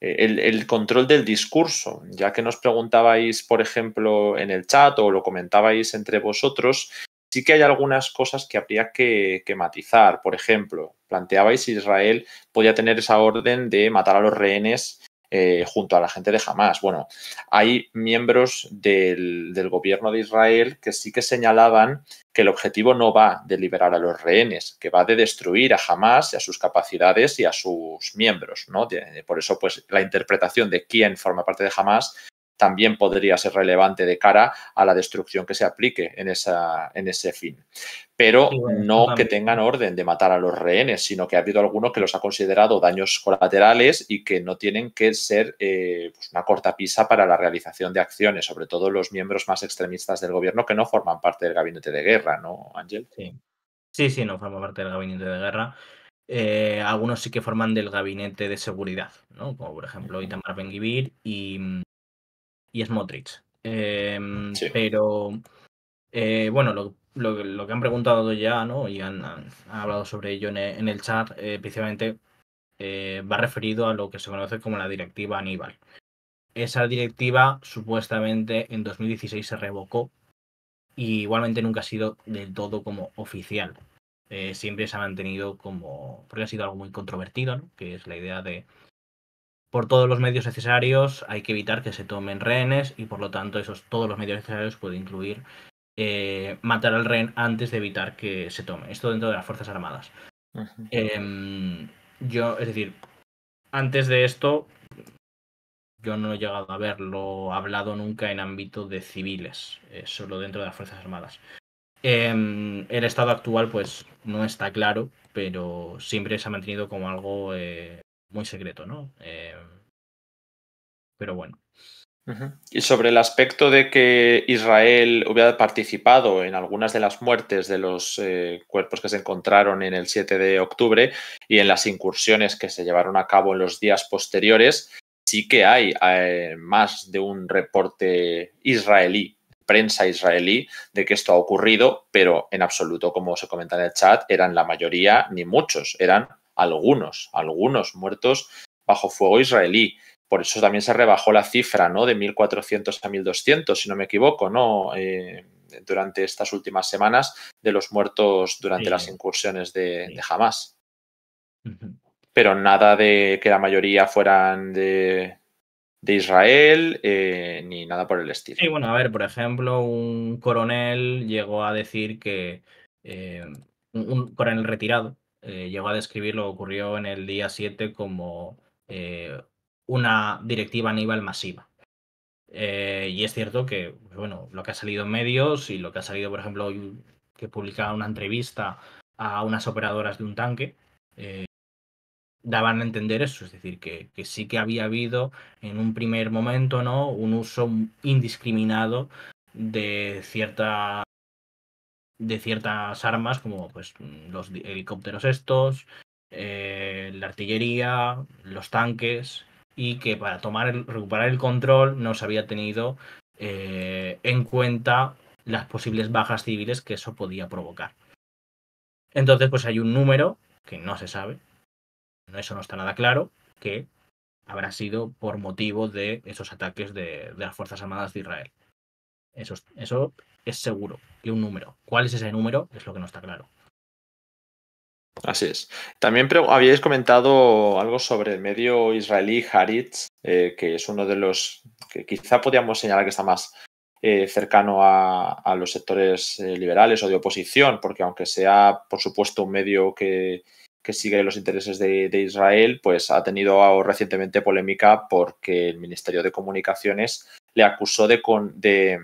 el, control del discurso, ya que nos preguntabais, por ejemplo, en el chat o lo comentabais entre vosotros, Sí que hay algunas cosas que habría que, matizar. Por ejemplo, planteabais si Israel podía tener esa orden de matar a los rehenes eh, junto a la gente de Hamas. Bueno, hay miembros del, gobierno de Israel que sí que señalaban que el objetivo no va de liberar a los rehenes, que va de destruir a Hamas y a sus capacidades y a sus miembros. ¿no? por eso, pues, la interpretación de quién forma parte de Hamas también podría ser relevante de cara a la destrucción que se aplique en, esa, en ese fin. Pero no que tengan orden de matar a los rehenes, sino que ha habido algunos que los ha considerado daños colaterales y que no tienen que ser eh, pues una cortapisa para la realización de acciones, sobre todo los miembros más extremistas del gobierno que no forman parte del gabinete de guerra, ¿no, Ángel? Sí. sí, no forman parte del gabinete de guerra. Eh, algunos sí que forman del gabinete de seguridad, ¿no? como por ejemplo Itamar Benguibir y, mm, y es em, Eh, Pero bueno, lo, que han preguntado ya, ¿no? Y han, hablado sobre ello en, el chat, eh, precisamente eh, va referido a lo que se conoce como la directiva Aníbal. Esa directiva supuestamente en 2016 se revocó y igualmente nunca ha sido del todo como oficial. Eh, siempre se ha mantenido como, porque ha sido algo muy controvertido, ¿no? Que es la idea de por todos los medios necesarios hay que evitar que se tomen rehenes y por lo tanto esos todos los medios necesarios puede incluir eh, matar al rehén antes de evitar que se tome. Esto dentro de las Fuerzas Armadas. Em, yo, es decir, antes de esto, yo no he llegado a verlo hablado nunca en ámbito de civiles, eh, solo dentro de las Fuerzas Armadas. Em, el estado actual, pues, no está claro, pero siempre se ha mantenido como algo eh, muy secreto, ¿no? Eh, pero bueno. Y sobre el aspecto de que Israel hubiera participado en algunas de las muertes de los eh, cuerpos que se encontraron en el 7 de octubre y en las incursiones que se llevaron a cabo en los días posteriores, sí que hay eh, más de un reporte israelí, prensa israelí, de que esto ha ocurrido, pero en absoluto, como se comenta en el chat, eran la mayoría ni muchos, eran algunos, algunos muertos bajo fuego israelí. Por eso también se rebajó la cifra, ¿no? De 1.400 a 1.200, si no me equivoco, ¿no? Eh, durante estas últimas semanas de los muertos durante las incursiones de, Hamas. Pero nada de que la mayoría fueran de, Israel eh, ni nada por el estilo. Sí, bueno, a ver, por ejemplo, un coronel llegó a decir que eh, un, coronel retirado eh, llegó a describir lo que ocurrió en el día 7 como eh, una directiva Aníbal masiva. Eh, y es cierto que, bueno, lo que ha salido en medios y lo que ha salido, por ejemplo, que publicaba una entrevista a unas operadoras de un tanque, daban a entender eso, es decir, que, que, sí que había habido en un primer momento, ¿no? Un uso indiscriminado de cierta de ciertas armas, como pues los helicópteros estos, eh, la artillería, los tanques, y que para tomar el, recuperar el control no se había tenido eh, en cuenta las posibles bajas civiles que eso podía provocar. Entonces, pues hay un número que no se sabe, eso no está nada claro, que habrá sido por motivo de esos ataques de, de las Fuerzas Armadas de Israel. Eso, eso es seguro y un número. ¿Cuál es ese número? Es lo que no está claro. Así es. También habíais comentado algo sobre el medio israelí Haritz, eh, que es uno de los que quizá podíamos señalar que está más eh, cercano a, los sectores eh, liberales o de oposición, porque aunque sea, por supuesto, un medio que, sigue los intereses de, de, Israel, pues ha tenido recientemente polémica porque el Ministerio de Comunicaciones le acusó de, de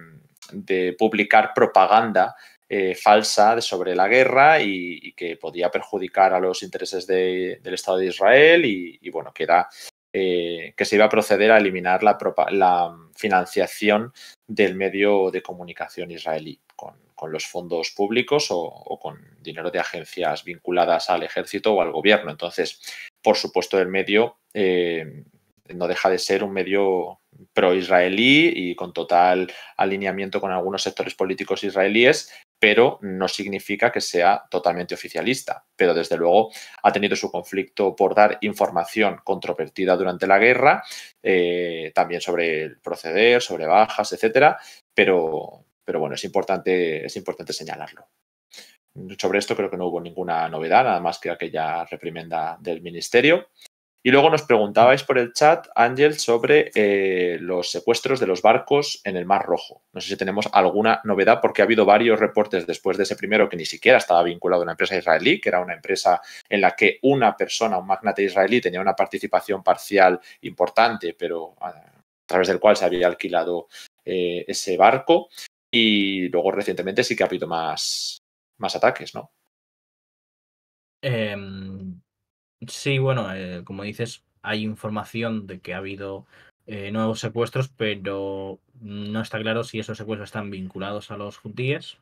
de publicar propaganda eh, falsa sobre la guerra y, que podía perjudicar a los intereses del Estado de Israel y, bueno, que era eh, que se iba a proceder a eliminar la, la, financiación del medio de comunicación israelí con, los fondos públicos o, con dinero de agencias vinculadas al ejército o al gobierno. Entonces, por supuesto, el medio eh, no deja de ser un medio pro-israelí y con total alineamiento con algunos sectores políticos israelíes, pero no significa que sea totalmente oficialista. Pero desde luego ha tenido su conflicto por dar información controvertida durante la guerra, eh, también sobre el proceder, sobre bajas, etcétera. Pero, pero bueno, es importante, es importante señalarlo. Sobre esto creo que no hubo ninguna novedad, nada más que aquella reprimenda del ministerio. Y luego nos preguntabais por el chat, Ángel, sobre eh, los secuestros de los barcos en el Mar Rojo. No sé si tenemos alguna novedad, porque ha habido varios reportes después de ese primero que ni siquiera estaba vinculado a una empresa israelí, que era una empresa en la que una persona, un magnate israelí, tenía una participación parcial importante, pero ah, a través del cual se había alquilado eh, ese barco. Y luego recientemente sí que ha habido más, más ataques, ¿no? Em, Sí, bueno, eh, como dices, hay información de que ha habido eh, nuevos secuestros, pero no está claro si esos secuestros están vinculados a los judíes.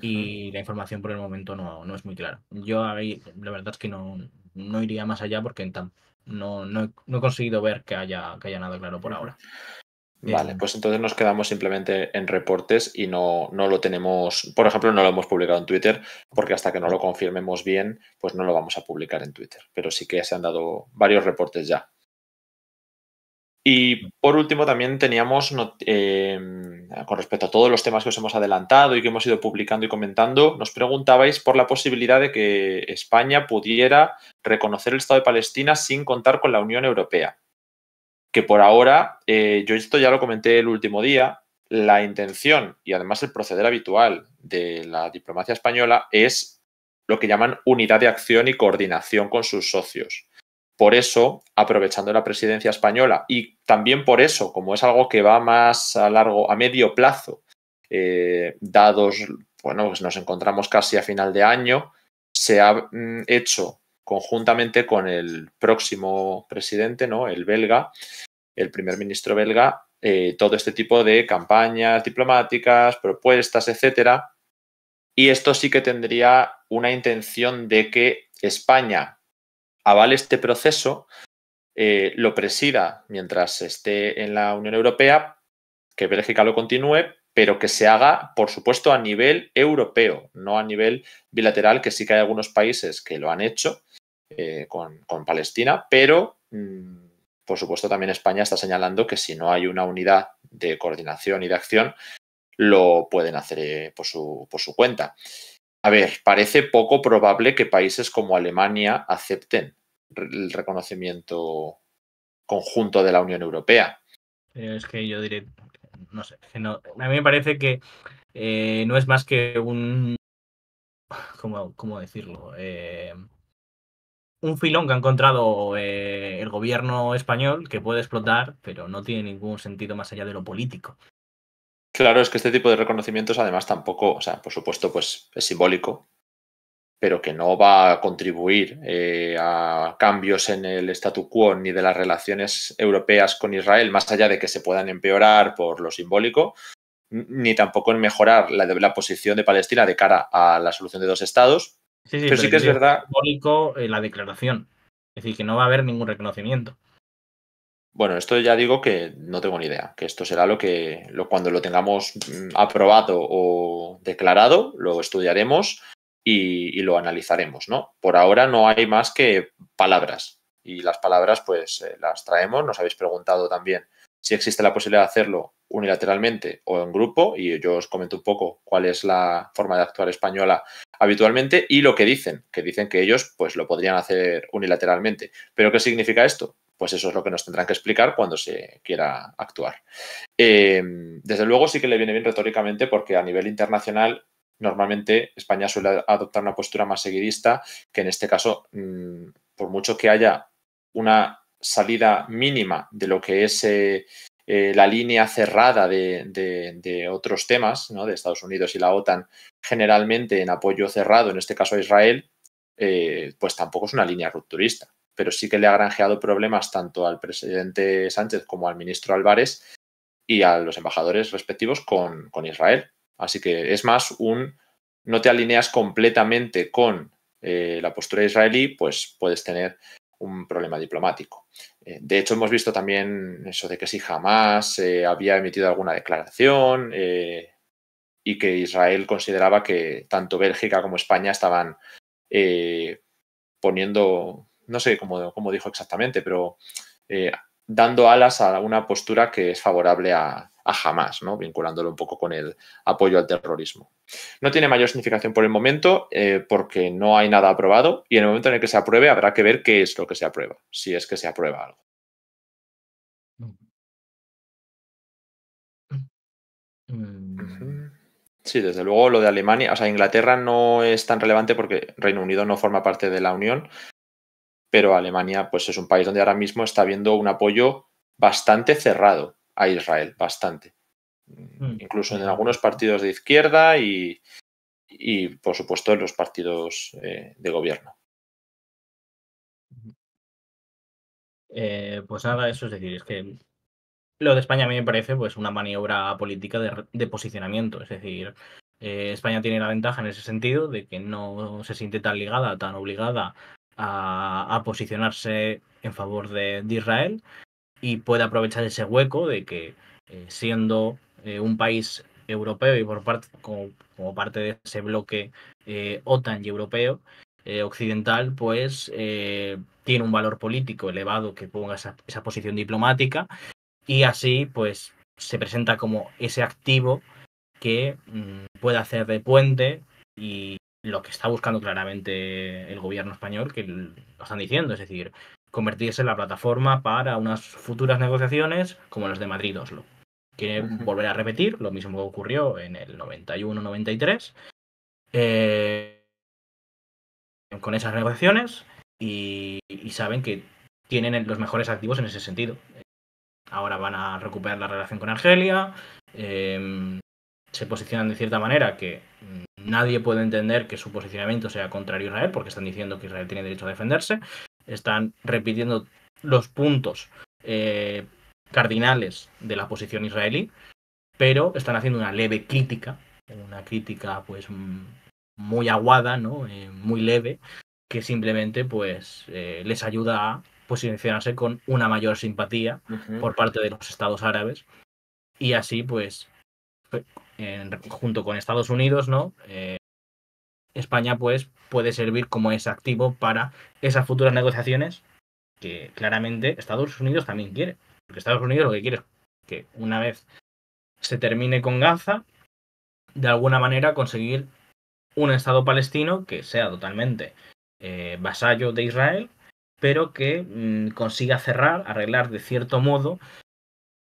y la información por el momento no, no es muy clara. Yo la verdad es que no, no iría más allá porque no, no, no he conseguido ver que haya, que haya nada claro por ahora. Vale, pues entonces nos quedamos simplemente en reportes y no, lo tenemos, por ejemplo, no lo hemos publicado en Twitter, porque hasta que no lo confirmemos bien, pues no lo vamos a publicar en Twitter. Pero sí que se han dado varios reportes ya. Y por último, también teníamos, eh, con respecto a todos los temas que os hemos adelantado y que hemos ido publicando y comentando, nos preguntabais por la posibilidad de que España pudiera reconocer el Estado de Palestina sin contar con la Unión Europea que por ahora, eh, yo esto ya lo comenté el último día, la intención y además el proceder habitual de la diplomacia española es lo que llaman unidad de acción y coordinación con sus socios. Por eso, aprovechando la presidencia española y también por eso, como es algo que va más a largo, a medio plazo, eh, dados, bueno, pues nos encontramos casi a final de año, se ha mm, hecho conjuntamente con el próximo presidente, ¿no? El belga, el primer ministro belga eh, todo este tipo de campañas diplomáticas, propuestas, etcétera. Y esto sí que tendría una intención de que España avale este proceso, eh, lo presida mientras esté en la Unión Europea, que Bélgica lo continúe, pero que se haga, por supuesto, a nivel europeo, no a nivel bilateral, que sí que hay algunos países que lo han hecho eh, con, Palestina, pero mm, por supuesto, también España está señalando que si no hay una unidad de coordinación y de acción, lo pueden hacer eh, por su, cuenta. A ver, parece poco probable que países como Alemania acepten el reconocimiento conjunto de la Unión Europea. Eh, es que yo diré, no sé, a mí me parece que eh, no es más que un, ¿cómo, decirlo? un filón que ha encontrado eh, el gobierno español que puede explotar, pero no tiene ningún sentido más allá de lo político. Claro, es que este tipo de reconocimientos además tampoco, o sea, por supuesto, pues es simbólico, pero que no va a contribuir eh, a cambios en el statu quo ni de las relaciones europeas con Israel, más allá de que se puedan empeorar por lo simbólico, ni tampoco en mejorar la, la posición de Palestina de cara a la solución de dos estados, Sí, sí, pero, sí que es verdad. Simbólico eh, la declaración. Es decir, que no va a haber ningún reconocimiento. Bueno, esto ya digo que no tengo ni idea, que esto será lo que lo, cuando lo tengamos mm, aprobado o declarado, lo estudiaremos y, lo analizaremos, ¿no? Por ahora no hay más que palabras y las palabras pues eh, las traemos, nos habéis preguntado también si existe la posibilidad de hacerlo unilateralmente o en grupo, y yo os comento un poco cuál es la forma de actuar española habitualmente y lo que dicen, que dicen que ellos pues lo podrían hacer unilateralmente. ¿Pero qué significa esto? Pues eso es lo que nos tendrán que explicar cuando se quiera actuar. Em, desde luego sí que le viene bien retóricamente porque a nivel internacional normalmente España suele adoptar una postura más seguidista que en este caso, mm, por mucho que haya una salida mínima de lo que es eh, eh, la línea cerrada de, otros temas, de Estados Unidos y la OTAN, generalmente en apoyo cerrado, en este caso a Israel, eh, pues tampoco es una línea rupturista. Pero sí que le ha granjeado problemas tanto al presidente Sánchez como al ministro Álvarez y a los embajadores respectivos con, Israel. Así que es más un no te alineas completamente con eh, la postura israelí, pues puedes tener un problema diplomático. Eh, de hecho, hemos visto también eso de que si jamás había emitido alguna declaración eh, y que Israel consideraba que tanto Bélgica como España estaban eh, poniendo, no sé cómo, cómo, dijo exactamente, pero dando alas a una postura que es favorable a, a ¿no? vinculándolo un poco con el apoyo al terrorismo. No tiene mayor significación por el momento eh, porque no hay nada aprobado y en el momento en el que se apruebe habrá que ver qué es lo que se aprueba, si es que se aprueba algo. Mm. Sí, desde luego lo de Alemania, o sea, Inglaterra no es tan relevante porque Reino Unido no forma parte de la Unión, pero Alemania pues es un país donde ahora mismo está habiendo un apoyo bastante cerrado a Israel, bastante. Mm, Incluso en algunos partidos de izquierda y, y por supuesto en los partidos eh, de gobierno. Eh, pues nada, eso es decir, es que lo de España a mí me parece pues una maniobra política de, posicionamiento, es decir, eh, España tiene la ventaja en ese sentido de que no se siente tan ligada, tan obligada a, posicionarse en favor de, Israel y puede aprovechar ese hueco de que eh, siendo eh, un país europeo y por parte como, parte de ese bloque eh, OTAN y europeo occidental pues tiene un valor político elevado que ponga esa, posición diplomática y así pues se presenta como ese activo que mm, puede hacer de puente y lo que está buscando claramente el gobierno español, que lo están diciendo, es decir, convertirse en la plataforma para unas futuras negociaciones como las de Madrid-Oslo. Quiere volver a repetir lo mismo que ocurrió en el 91-93, eh, con esas negociaciones, y, saben que tienen los mejores activos en ese sentido. Ahora van a recuperar la relación con Argelia, eh, se posicionan de cierta manera que mm, nadie puede entender que su posicionamiento sea contrario a Israel, porque están diciendo que Israel tiene derecho a defenderse, están repitiendo los puntos eh, cardinales de la posición israelí, pero están haciendo una leve crítica, una crítica pues muy aguada, ¿no? Eh, muy leve, que simplemente pues eh, les ayuda a posicionarse con una mayor simpatía por parte de los estados árabes y así pues junto con Estados Unidos, ¿no? Eh, España, pues, puede servir como ese activo para esas futuras negociaciones que claramente Estados Unidos también quiere. Porque Estados Unidos lo que quiere es que una vez se termine con Gaza, de alguna manera conseguir un Estado palestino que sea totalmente eh, vasallo de Israel, pero que mm, consiga cerrar, arreglar de cierto modo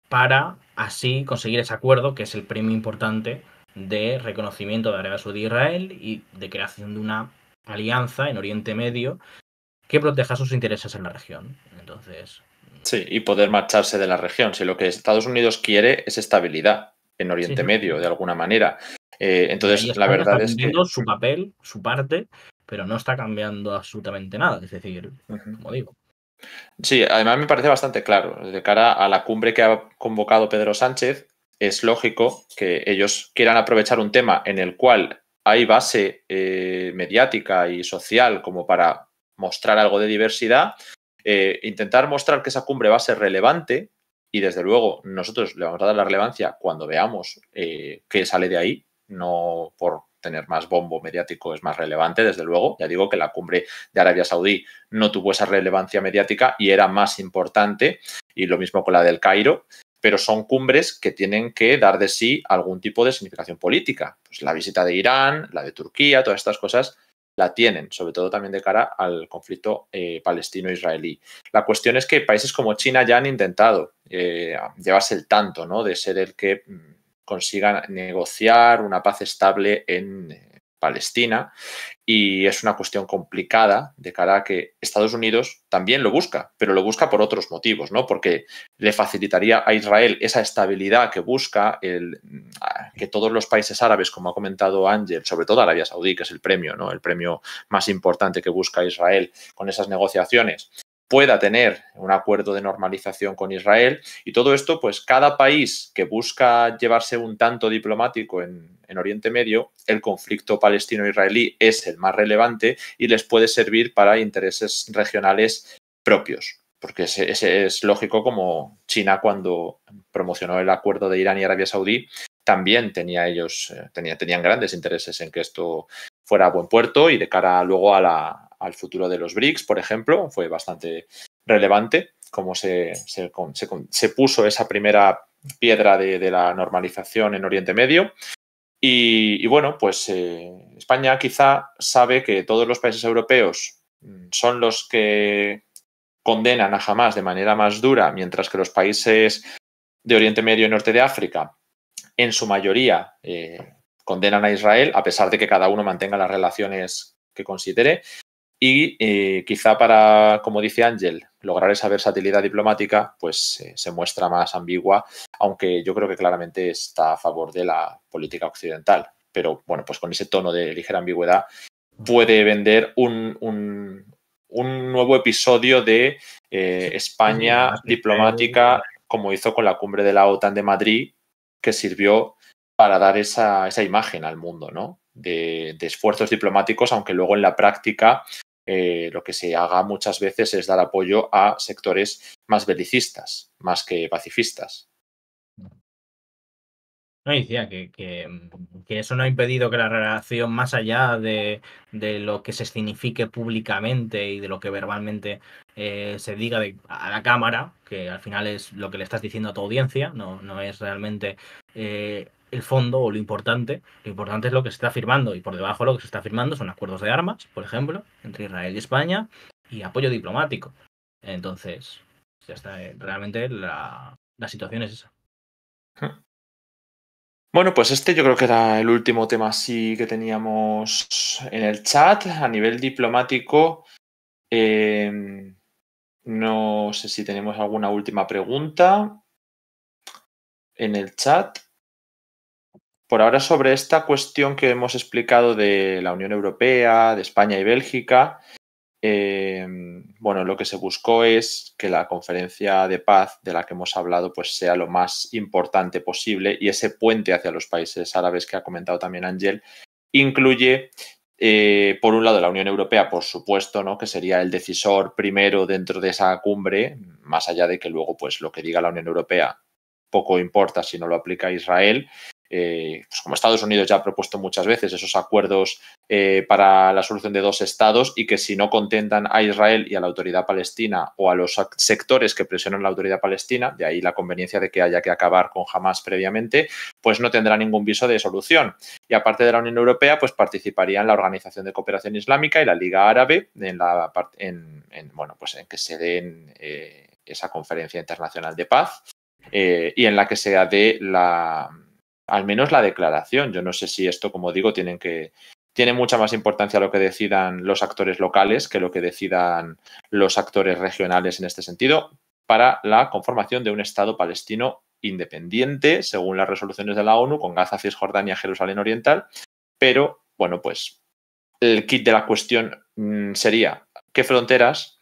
para así conseguir ese acuerdo, que es el premio importante de reconocimiento de Arabia Saudí e Israel y de creación de una alianza en Oriente Medio que proteja sus intereses en la región. Entonces. Sí, y poder marcharse de la región. Si lo que Estados Unidos quiere es estabilidad en Oriente Medio, de alguna manera. Eh, entonces, la verdad es que. su papel, su parte, pero no está cambiando absolutamente nada. Es decir, como digo, Sí, además me parece bastante claro. De cara a la cumbre que ha convocado Pedro Sánchez, es lógico que ellos quieran aprovechar un tema en el cual hay base eh, mediática y social como para mostrar algo de diversidad, eh, intentar mostrar que esa cumbre va a ser relevante y desde luego nosotros le vamos a dar la relevancia cuando veamos eh, qué sale de ahí, no por tener más bombo mediático es más relevante, desde luego. Ya digo que la cumbre de Arabia Saudí no tuvo esa relevancia mediática y era más importante, y lo mismo con la del Cairo, pero son cumbres que tienen que dar de sí algún tipo de significación política. Pues la visita de Irán, la de Turquía, todas estas cosas la tienen, sobre todo también de cara al conflicto eh, palestino-israelí. La cuestión es que países como China ya han intentado eh, llevarse el tanto ¿no? de ser el que mm, consigan negociar una paz estable en eh, Palestina y es una cuestión complicada de cara a que Estados Unidos también lo busca, pero lo busca por otros motivos, ¿no? Porque le facilitaría a Israel esa estabilidad que busca el, mm, que todos los países árabes, como ha comentado Ángel, sobre todo Arabia Saudí, que es el premio, ¿no? El premio más importante que busca Israel con esas negociaciones, pueda tener un acuerdo de normalización con Israel. Y todo esto, pues cada país que busca llevarse un tanto diplomático en, Oriente Medio, el conflicto palestino-israelí es el más relevante y les puede servir para intereses regionales propios. Porque ese, es lógico como China cuando promocionó el acuerdo de Irán y Arabia Saudí, también tenía ellos, eh, tenía, tenían grandes intereses en que esto fuera buen puerto y de cara luego a la, al futuro de los BRICS, por ejemplo, fue bastante relevante cómo se, puso esa primera piedra de, la normalización en Oriente Medio. Y, bueno, pues eh, España quizá sabe que todos los países europeos mm, son los que condenan a jamás de manera más dura, mientras que los países de Oriente Medio y Norte de África, en su mayoría, eh, condenan a Israel, a pesar de que cada uno mantenga las relaciones que considere. Y eh, quizá para, como dice Ángel, lograr esa versatilidad diplomática, pues eh, se muestra más ambigua, aunque yo creo que claramente está a favor de la política occidental. Pero bueno, pues con ese tono de ligera ambigüedad puede vender un, un, nuevo episodio de eh, España diplomática, como hizo con la cumbre de la OTAN de Madrid, que sirvió para dar esa, esa imagen al mundo, ¿no? de, esfuerzos diplomáticos, aunque luego en la práctica eh, lo que se haga muchas veces es dar apoyo a sectores más belicistas, más que pacifistas. No, decía que, eso no ha impedido que la relación, más allá de, lo que se signifique públicamente y de lo que verbalmente eh, se diga a la cámara, que al final es lo que le estás diciendo a tu audiencia, no, no es realmente eh, el fondo o lo importante. Lo importante es lo que se está firmando y por debajo lo que se está firmando son acuerdos de armas, por ejemplo, entre Israel y España y apoyo diplomático. Entonces, ya está, eh, realmente la, situación es esa. Bueno, pues este yo creo que era el último tema así que teníamos en el chat. A nivel diplomático, em, no sé si tenemos alguna última pregunta en el chat por ahora sobre esta cuestión que hemos explicado de la Unión Europea, de España y Bélgica, eh, bueno, lo que se buscó es que la conferencia de paz de la que hemos hablado pues sea lo más importante posible y ese puente hacia los países árabes que ha comentado también Ángel incluye eh, por un lado la Unión Europea, por supuesto, ¿no? que sería el decisor primero dentro de esa cumbre, más allá de que luego pues lo que diga la Unión Europea poco importa si no lo aplica Israel, eh, pues como Estados Unidos ya ha propuesto muchas veces esos acuerdos eh, para la solución de dos estados y que si no contentan a Israel y a la autoridad palestina o a los sectores que presionan la autoridad palestina, de ahí la conveniencia de que haya que acabar con Hamas previamente, pues no tendrá ningún viso de solución. Y aparte de la Unión Europea, pues participarían la Organización de Cooperación Islámica y la Liga Árabe en la en, bueno, pues en que se den eh, esa conferencia internacional de paz. y en la que sea de la, al menos la declaración. Yo no sé si esto, como digo, tienen que, tiene mucha más importancia lo que decidan los actores locales que lo que decidan los actores regionales en este sentido para la conformación de un Estado palestino independiente, según las resoluciones de la ONU, con Gaza, Cisjordania, Jerusalén Oriental. Pero, bueno, pues el kit de la cuestión mm, sería qué fronteras,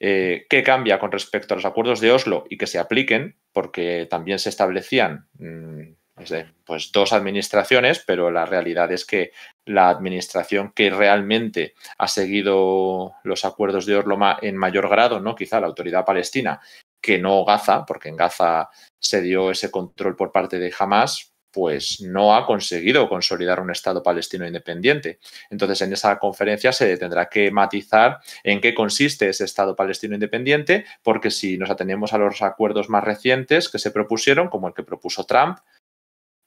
eh, qué cambia con respecto a los acuerdos de Oslo y que se apliquen, porque también se establecían mm, es pues, pues, dos administraciones, pero la realidad es que la administración que realmente ha seguido los acuerdos de Orloma en mayor grado, ¿no? quizá la autoridad palestina, que no Gaza, porque en Gaza se dio ese control por parte de Hamas, pues no ha conseguido consolidar un Estado palestino independiente. Entonces, en esa conferencia se tendrá que matizar en qué consiste ese Estado palestino independiente, porque si nos atenemos a los acuerdos más recientes que se propusieron, como el que propuso Trump,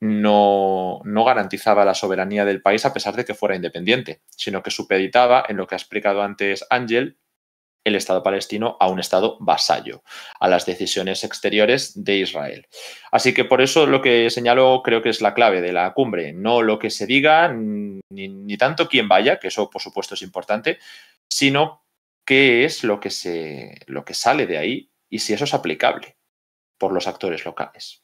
no, no, garantizaba la soberanía del país a pesar de que fuera independiente, sino que supeditaba, en lo que ha explicado antes Ángel, el Estado palestino a un Estado vasallo, a las decisiones exteriores de Israel. Así que por eso lo que señalo creo que es la clave de la cumbre, no lo que se diga, ni, ni tanto quién vaya, que eso por supuesto es importante, sino qué es lo que, se, lo que sale de ahí y si eso es aplicable por los actores locales.